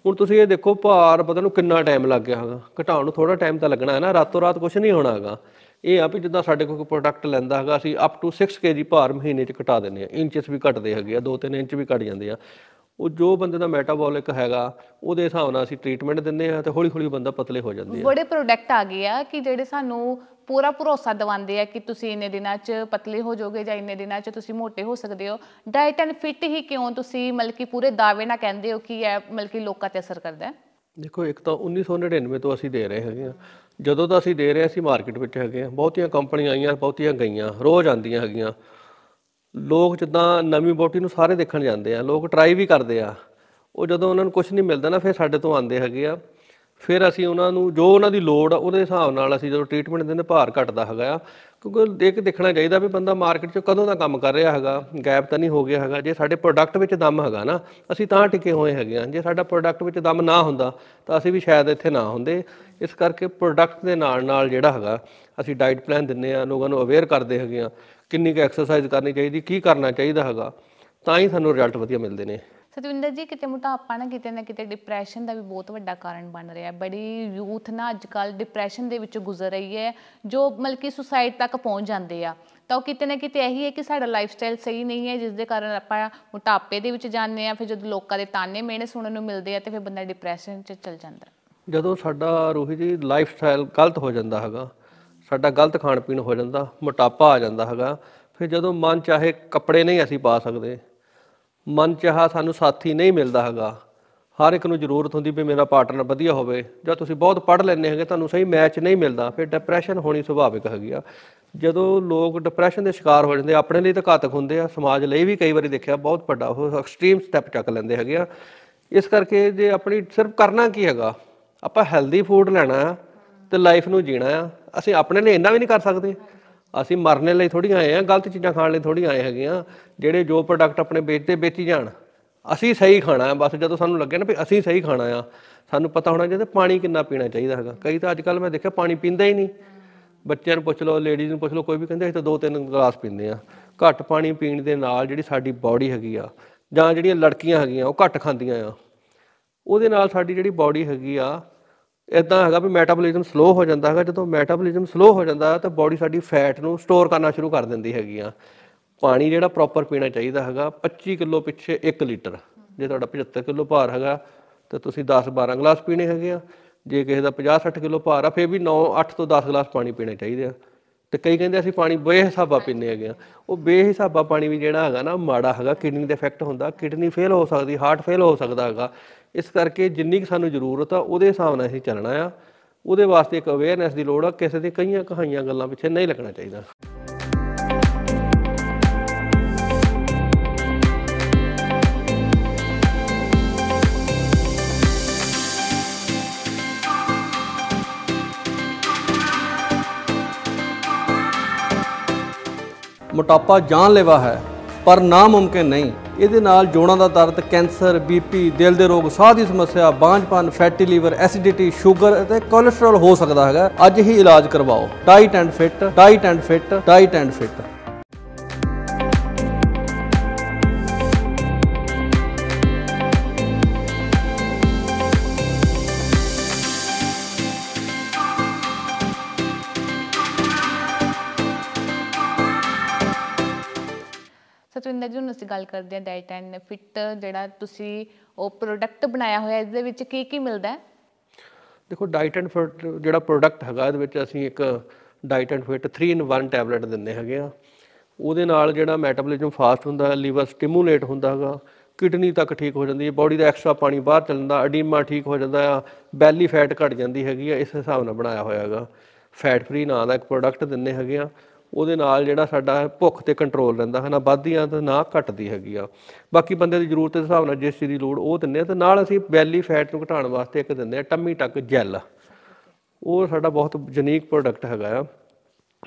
Speaker 1: ਹੁਣ ਤੁਸੀਂ ਇਹ ਦੇਖੋ ਭਾਰ ਪਤਾ ਨੂੰ ਕਿੰਨਾ ਟਾਈਮ ਲੱਗ ਗਿਆ ਹੈਗਾ ਘਟਾਉਣ ਨੂੰ ਥੋੜਾ ਟਾਈਮ ਤਾਂ ਲੱਗਣਾ ਹੈ ਨਾ ਰਾਤੋਂ ਰਾਤ ਕੁਝ ਨਹੀਂ ਹੋਣਾ ਹੈਗਾ ਇਹ ਆ ਵੀ ਜਿੱਦਾਂ ਸਾਡੇ ਕੋਲ ਪ੍ਰੋਡਕਟ ਲੈਂਦਾ ਹੈਗਾ ਅਸੀਂ ਅਪ ਟੂ 6 ਕੇਜੀ ਭਾਰ ਮਹੀਨੇ 'ਚ ਘਟਾ ਦਿੰਦੇ ਆ ਇੰਚਸ ਵੀ ਘਟਦੇ ਹੈਗੇ ਆ 2-3 ਇੰਚ ਵੀ ਘਟ ਜਾਂਦੇ ਆ ਉਹ ਜੋ ਬੰਦੇ ਦਾ ਮੈਟਾਬੋਲਿਕ ਹੈਗਾ ਉਹਦੇ ਹਿਸਾਬ ਨਾਲ ਅਸੀਂ ਟ੍ਰੀਟਮੈਂਟ ਦਿੰਦੇ ਆ ਤੇ ਹੌਲੀ ਹੌਲੀ ਬੰਦਾ ਪਤਲੇ ਹੋ ਜਾਂਦੇ ਆ ਬੜੇ
Speaker 2: ਪ੍ਰੋਡਕਟ ਆ ਗਏ ਆ ਕਿ ਜਿਹੜੇ ਸਾਨੂੰ ਪੂਰਾ ਭਰੋਸਾ ਦਿਵਾਉਂਦੇ ਆ ਕਿ ਤੁਸੀਂ ਇੰਨੇ ਦਿਨਾਂ 'ਚ ਪਤਲੇ ਹੋ ਜਾਓਗੇ ਜਾਂ ਇੰਨੇ ਦਿਨਾਂ 'ਚ ਤੁਸੀਂ ਮੋਟੇ ਹੋ ਸਕਦੇ ਹੋ ਡਾਈਟ ਐਂਡ ਫਿਟ ਹੀ ਕਿਉਂ ਤੁਸੀਂ ਮਲਕੀ ਪੂਰੇ ਦਾਅਵੇ ਨਾਲ ਕਹਿੰਦੇ ਹੋ ਕਿ ਇਹ ਮਲਕੀ ਲੋਕਾਂ ਤੇ ਅਸਰ ਕਰਦਾ ਹੈ
Speaker 1: ਦੇਖੋ ਇੱਕ ਤਾਂ 1999 ਤੋਂ ਅਸੀਂ ਦੇ ਰਹੇ ਹੈਗੇ ਆ ਜਦੋਂ ਤਾਂ ਅਸੀਂ ਦੇ ਰਹੇ ਸੀ ਮਾਰਕੀਟ ਵਿੱਚ ਹੈਗੇ ਆ ਬਹੁਤੀਆਂ ਕੰਪਨੀਆਂ ਆਈਆਂ ਬਹੁਤੀਆਂ ਗਈਆਂ ਰੋਜ਼ ਆਉਂਦੀਆਂ ਹੈਗੀਆਂ ਲੋਕ ਜਿੱਦਾਂ ਨਵੀਂ ਬੋਟੀ ਨੂੰ ਸਾਰੇ ਦੇਖਣ ਜਾਂਦੇ ਆ ਲੋਕ ਟਰਾਈ ਵੀ ਕਰਦੇ ਆ ਉਹ ਜਦੋਂ ਉਹਨਾਂ ਨੂੰ ਕੁਝ ਨਹੀਂ ਮਿਲਦਾ ਨਾ ਫਿਰ ਸਾਡੇ ਤੋਂ ਆਉਂਦੇ ਹੈਗੇ ਆ ਫਿਰ ਅਸੀਂ ਉਹਨਾਂ ਨੂੰ ਜੋ ਉਹਨਾਂ ਦੀ ਲੋੜ ਆ ਉਹਦੇ ਹਿਸਾਬ ਨਾਲ ਅਸੀਂ ਜਦੋਂ ਟ੍ਰੀਟਮੈਂਟ ਦਿੰਦੇ ਭਾਰ ਘਟਦਾ ਹੈਗਾ ਆ ਕਿਉਂਕਿ ਦੇਖ ਦੇਖਣਾ ਚਾਹੀਦਾ ਵੀ ਬੰਦਾ ਮਾਰਕੀਟ 'ਚ ਕਦੋਂ ਦਾ ਕੰਮ ਕਰ ਰਿਹਾ ਹੈਗਾ ਗੈਪ ਤਾਂ ਨਹੀਂ ਹੋ ਗਿਆ ਹੈਗਾ ਜੇ ਸਾਡੇ ਪ੍ਰੋਡਕਟ ਵਿੱਚ ਦਮ ਹੈਗਾ ਨਾ ਅਸੀਂ ਤਾਂ ਟਿਕੇ ਹੋਏ ਹੈਗੇ ਆ ਜੇ ਸਾਡਾ ਪ੍ਰੋਡਕਟ ਵਿੱਚ ਦਮ ਨਾ ਹੁੰਦਾ ਤਾਂ ਅਸੀਂ ਵੀ ਸ਼ਾਇਦ ਇੱਥੇ ਨਾ ਹੁੰਦੇ ਇਸ ਕਰਕੇ ਪ੍ਰੋਡਕਟ ਦੇ ਨਾਲ ਨਾਲ ਜਿਹੜਾ ਹੈਗਾ ਅਸੀਂ ਡਾਈਟ ਪਲਾਨ ਦਿੰਨੇ ਆ ਲੋਕਾਂ ਨੂੰ ਅਵੇਅਰ ਕਰਦੇ ਹੈਗੇ ਆ ਕਿੰਨੀ ਕੁ ਐਕਸਰਸਾਈਜ਼ ਕਰਨੀ ਚਾਹੀਦੀ ਕੀ ਕਰਨਾ ਚਾਹੀਦਾ ਹੈਗਾ ਤਾਂ ਹੀ ਸਾਨੂੰ ਰਿਜ਼ਲਟ ਵਧੀਆ ਮਿਲਦੇ ਨੇ
Speaker 2: ਸਤਵਿੰਦਰ ਜੀ ਕਿਤੇ ਮੋਟਾਪਾ ਨਾ ਕਿਤੇ ਨਾ ਕਿਤੇ ਡਿਪਰੈਸ਼ਨ ਦਾ ਵੀ ਬਹੁਤ ਵੱਡਾ ਕਾਰਨ ਬਣ ਰਿਹਾ ਹੈ ਬੜੀ ਯੂਥ ਨਾ ਅੱਜ ਕੱਲ ਡਿਪਰੈਸ਼ਨ ਦੇ ਵਿੱਚੋਂ ਗੁਜ਼ਰ ਰਹੀ ਹੈ ਜੋ ਮਲਕੀ ਸੁਸਾਇਡ ਤੱਕ ਪਹੁੰਚ ਜਾਂਦੇ ਆ ਤਾਂ ਉਹ ਕਿਤੇ ਨਾ ਕਿਤੇ ਇਹੀ ਹੈ ਕਿ ਸਾਡਾ ਲਾਈਫ ਸਟਾਈਲ ਸਹੀ ਨਹੀਂ ਹੈ ਜਿਸ ਦੇ ਕਾਰਨ ਆਪਾਂ ਮੋਟਾਪੇ ਦੇ ਵਿੱਚ ਜਾਂਦੇ ਆ ਫਿਰ ਜਦੋਂ ਲੋਕਾਂ ਦੇ ਤਾਨੇ ਮੇਨੇ ਸੁਣਨ ਨੂੰ ਮਿਲਦੇ ਆ ਤੇ ਫਿਰ ਬੰਦਾ ਡਿਪਰੈਸ਼ਨ 'ਚ ਚਲ ਜਾਂਦਾ
Speaker 1: ਜਦੋਂ ਸਾਡਾ ਰੋਹੀ ਜੀ ਲਾਈਫ ਸਟਾਈਲ ਗਲਤ ਹੋ ਜਾਂਦਾ ਹੈਗਾ ਸਾਡਾ ਗਲਤ ਖਾਣ ਪੀਣ ਹੋ ਜਾਂਦਾ ਮੋਟਾਪਾ ਆ ਜਾਂਦਾ ਹੈਗਾ ਫਿਰ ਜਦੋਂ ਮਨ ਚਾਹੇ ਕੱਪੜੇ ਨਹੀਂ ਅਸੀਂ ਪਾ ਸਕਦੇ ਮਨ ਚਾਹਾ ਸਾਨੂੰ ਸਾਥੀ ਨਹੀਂ ਮਿਲਦਾ ਹੈਗਾ ਹਰ ਇੱਕ ਨੂੰ ਜ਼ਰੂਰਤ ਹੁੰਦੀ ਵੀ ਮੇਰਾ ਪਾਰਟਨਰ ਵਧੀਆ ਹੋਵੇ ਜਾਂ ਤੁਸੀਂ ਬਹੁਤ ਪੜ ਲੈਂਦੇ ਹੈਗੇ ਤੁਹਾਨੂੰ ਸਹੀ ਮੈਚ ਨਹੀਂ ਮਿਲਦਾ ਫਿਰ ਡਿਪਰੈਸ਼ਨ ਹੋਣੀ ਸੁਭਾਵਿਕ ਹੈਗੀ ਆ ਜਦੋਂ ਲੋਕ ਡਿਪਰੈਸ਼ਨ ਦੇ ਸ਼ਿਕਾਰ ਹੋ ਜਾਂਦੇ ਆਪਣੇ ਲਈ ਤਾਂ ਘਾਤਕ ਹੁੰਦੇ ਆ ਸਮਾਜ ਲਈ ਵੀ ਕਈ ਵਾਰੀ ਦੇਖਿਆ ਬਹੁਤ ਵੱਡਾ ਉਹ ਐਕਸਟ੍ਰੀਮ ਸਟੈਪ ਚੱਕ ਲੈਂਦੇ ਹੈਗੇ ਆ ਇਸ ਕਰਕੇ ਜੇ ਆਪਣੀ ਸਿਰਫ ਕਰਨਾ ਕੀ ਹੈਗਾ ਆਪਾਂ ਹੈਲਦੀ ਫੂਡ ਲੈਣਾ ਆ ਤੇ ਲਾਈਫ ਨੂੰ ਜੀਣਾ ਆ ਅਸੀਂ ਆਪਣੇ ਲਈ ਇੰਨਾ ਵੀ ਨਹੀਂ ਕਰ ਸਕਦੇ ਅਸੀਂ ਮਰਨ ਲਈ ਥੋੜੀ ਆਏ ਆ ਗਲਤ ਚੀਜ਼ਾਂ ਖਾਣ ਲਈ ਥੋੜੀ ਆਏ ਹੈਗੇ ਆ ਜਿਹੜੇ ਜੋ ਪ੍ਰੋਡਕਟ ਆਪਣੇ ਵੇਚਦੇ ਵੇਚੀ ਜਾਣ ਅਸੀਂ ਸਹੀ ਖਾਣਾ ਹੈ ਬਸ ਜਦੋਂ ਸਾਨੂੰ ਲੱਗੇ ਨਾ ਵੀ ਅਸੀਂ ਸਹੀ ਖਾਣਾ ਆ ਸਾਨੂੰ ਪਤਾ ਹੋਣਾ ਚਾਹੀਦਾ ਪਾਣੀ ਕਿੰਨਾ ਪੀਣਾ ਚਾਹੀਦਾ ਹੈਗਾ ਕਈ ਤਾਂ ਅੱਜ ਕੱਲ ਮੈਂ ਦੇਖਿਆ ਪਾਣੀ ਪੀਂਦਾ ਹੀ ਨਹੀਂ ਬੱਚਿਆਂ ਨੂੰ ਪੁੱਛ ਲਓ ਲੇਡੀਜ਼ ਨੂੰ ਪੁੱਛ ਲਓ ਕੋਈ ਵੀ ਕਹਿੰਦੇ ਅਸੀਂ ਤਾਂ ਦੋ ਤਿੰਨ ਗਲਾਸ ਪੀਂਦੇ ਆ ਘੱਟ ਪਾਣੀ ਪੀਣ ਦੇ ਨਾਲ ਜਿਹੜੀ ਸਾਡੀ ਬਾਡੀ ਹੈਗੀ ਆ ਜਾਂ ਜਿਹੜੀਆਂ ਲੜਕੀਆਂ ਹੈਗੀਆਂ ਉਹ ਘੱਟ ਖਾਂਦੀਆਂ ਆ ਉਹਦੇ ਨਾਲ ਸਾਡੀ ਜਿਹੜੀ ਬਾਡੀ ਹੈਗੀ ਆ ਇਦਾਂ ਹੈਗਾ ਵੀ ਮੈਟਾਬੋਲਿਜ਼ਮ ਸਲੋ ਹੋ ਜਾਂਦਾ ਹੈਗਾ ਜਦੋਂ ਮੈਟਾਬੋਲਿਜ਼ਮ ਸਲੋ ਹੋ ਜਾਂਦਾ ਤਾਂ ਬਾਡੀ ਸਾਡੀ ਫੈਟ ਨੂੰ ਸਟੋਰ ਕਰਨਾ ਸ਼ੁਰੂ ਕਰ ਦਿੰਦੀ ਹੈਗੀ ਆ ਪਾਣੀ ਜਿਹੜਾ ਪ੍ਰੋਪਰ ਪੀਣਾ ਚਾਹੀਦਾ ਹੈਗਾ 25 ਕਿਲੋ ਪਿੱਛੇ 1 ਲੀਟਰ ਜੇ ਤੁਹਾਡਾ 75 ਕਿਲੋ ਭਾਰ ਹੈਗਾ ਤਾਂ ਤੁਸੀਂ 10 12 ਗਲਾਸ ਪੀਣੇ ਹੈਗੇ ਆ ਜੇ ਕਿਸੇ ਦਾ 50 60 ਕਿਲੋ ਭਾਰ ਆ ਫੇਰ ਵੀ 9 8 ਤੋਂ 10 ਗਲਾਸ ਪਾਣੀ ਪੀਣੇ ਚਾਹੀਦੇ ਆ ਤੇ ਕਈ ਕਹਿੰਦੇ ਅਸੀਂ ਪਾਣੀ ਬੇਹਿਸਾਬਾ ਪੀਂਦੇ ਹੈਗੇ ਆ ਉਹ ਬੇਹਿਸਾਬਾ ਪਾਣੀ ਵੀ ਜਿਹੜਾ ਹੈਗਾ ਨਾ ਮਾੜਾ ਹੈਗਾ ਕਿਡਨੀ ਦੇ ਇਫੈਕਟ ਹੁੰਦਾ ਕਿਡਨੀ ਫੇਲ ਹੋ ਸਕਦੀ ਹਾਰਟ ਫੇਲ ਹੋ ਸਕਦਾ ਹੈਗਾ ਇਸ ਕਰਕੇ ਜਿੰਨੀ ਕਿ ਸਾਨੂੰ ਜ਼ਰੂਰਤ ਆ ਉਹਦੇ ਹਿਸਾਬ ਨਾਲ ਅਸੀਂ ਚੱਲਣਾ ਆ ਉਹਦੇ ਵਾਸਤੇ ਇੱਕ ਅਵੇਅਰਨੈਸ ਦੀ ਲੋੜ ਆ ਕਿਸੇ ਦੀ ਕਈਆਂ ਕਹਾਈਆਂ ਗੱਲਾਂ ਪਿੱਛੇ ਨਹੀਂ ਲੱਗਣਾ ਚਾਹੀਦਾ ਮੋਟਾਪਾ ਜਾਨਲੇਵਾ ਹੈ ਪਰ ਨਾ ਮੁਮਕਿਨ ਨਹੀਂ ਇਹਦੇ ਨਾਲ ਜੋੜਾਂ ਦਾ ਦਰਦ ਕੈਂਸਰ ਬੀਪੀ ਦਿਲ ਦੇ ਰੋਗ ਸਾਹ ਦੀ ਸਮੱਸਿਆ ਬਾਂਝਪਨ ਫੈਟੀ ਲੀਵਰ ਐਸਿਡਿਟੀ ਸ਼ੂਗਰ ਅਤੇ ਕੋਲੇਸਟ੍ਰੋਲ ਹੋ ਸਕਦਾ ਹੈਗਾ ਅੱਜ ਹੀ ਇਲਾਜ ਕਰਵਾਓ diet and fit diet and fit diet and fit
Speaker 2: Satvinder ji ਨੂੰ ਅਸੀਂ ਗੱਲ ਕਰਦੇ ਹਾਂ ਡਾਈਟ ਐਂਡ ਫਿਟ ਜਿਹੜਾ ਤੁਸੀਂ ਉਹ ਪ੍ਰੋਡਕਟ ਬਣਾਇਆ ਹੋਇਆ ਇਸ ਦੇ ਵਿੱਚ ਕੀ ਕੀ ਮਿਲਦਾ ਹੈ
Speaker 1: ਦੇਖੋ ਡਾਈਟ ਐਂਡ ਫਿਟ ਜਿਹੜਾ ਪ੍ਰੋਡਕਟ ਹੈਗਾ ਇਹਦੇ ਵਿੱਚ ਅਸੀਂ ਇੱਕ diet and fit 3 in 1 tablet ਦਿੰਦੇ ਹੈਗੇ ਆ ਉਹਦੇ ਨਾਲ ਜਿਹੜਾ ਮੈਟਾਬੋਲਿਜ਼ਮ ਫਾਸਟ ਹੁੰਦਾ ਹੈ ਲੀਵਰ ਸਟਿਮੂਲੇਟ ਹੁੰਦਾ ਹੈਗਾ ਕਿਡਨੀ ਤੱਕ ਠੀਕ ਹੋ ਜਾਂਦੀ ਹੈ ਬਾਡੀ ਦਾ ਐਕਸਟਰਾ ਪਾਣੀ ਬਾਹਰ ਚੱਲਦਾ ਐਡੀਮਾ ਠੀਕ ਹੋ ਜਾਂਦਾ ਆ ਬੈਲੀ ਫੈਟ ਘਟ ਜਾਂਦੀ ਹੈਗੀ ਆ ਇਸ ਹਿਸਾਬ ਨਾਲ ਬਣਾਇਆ ਹੋਇਆ ਹੈਗਾ ਫੈਟ ਫ੍ਰੀ ਨਾਂ ਦਾ ਇੱਕ ਪ੍ਰੋਡਕਟ ਦਿੰਨੇ ਹੈਗੇ ਆ ਉਹਦੇ ਨਾਲ ਜਿਹੜਾ ਸਾਡਾ ਭੁੱਖ ਤੇ ਕੰਟਰੋਲ ਰਹਿੰਦਾ ਹੈ ਨਾ ਵੱਧਦੀ ਤੇ ਨਾ ਘਟਦੀ ਹੈਗੀ ਆ ਬਾਕੀ ਬੰਦੇ ਦੀ ਜ਼ਰੂਰਤ ਦੇ ਹਿਸਾਬ ਨਾਲ ਜਿਸ ਚੀਜ਼ ਦੀ ਲੋੜ ਉਹ ਦਿੰਦੇ ਆ ਤੇ ਨਾਲ ਅਸੀਂ ਬੈਲੀ ਫੈਟ ਨੂੰ ਘਟਾਉਣ ਵਾਸਤੇ ਇੱਕ ਦਿੰਦੇ ਆ ਟੰਮੀ ਟੱਕ ਜੈਲ ਉਹ ਸਾਡਾ ਬਹੁਤ ਯੂਨੀਕ ਪ੍ਰੋਡਕਟ ਹੈਗਾ ਆ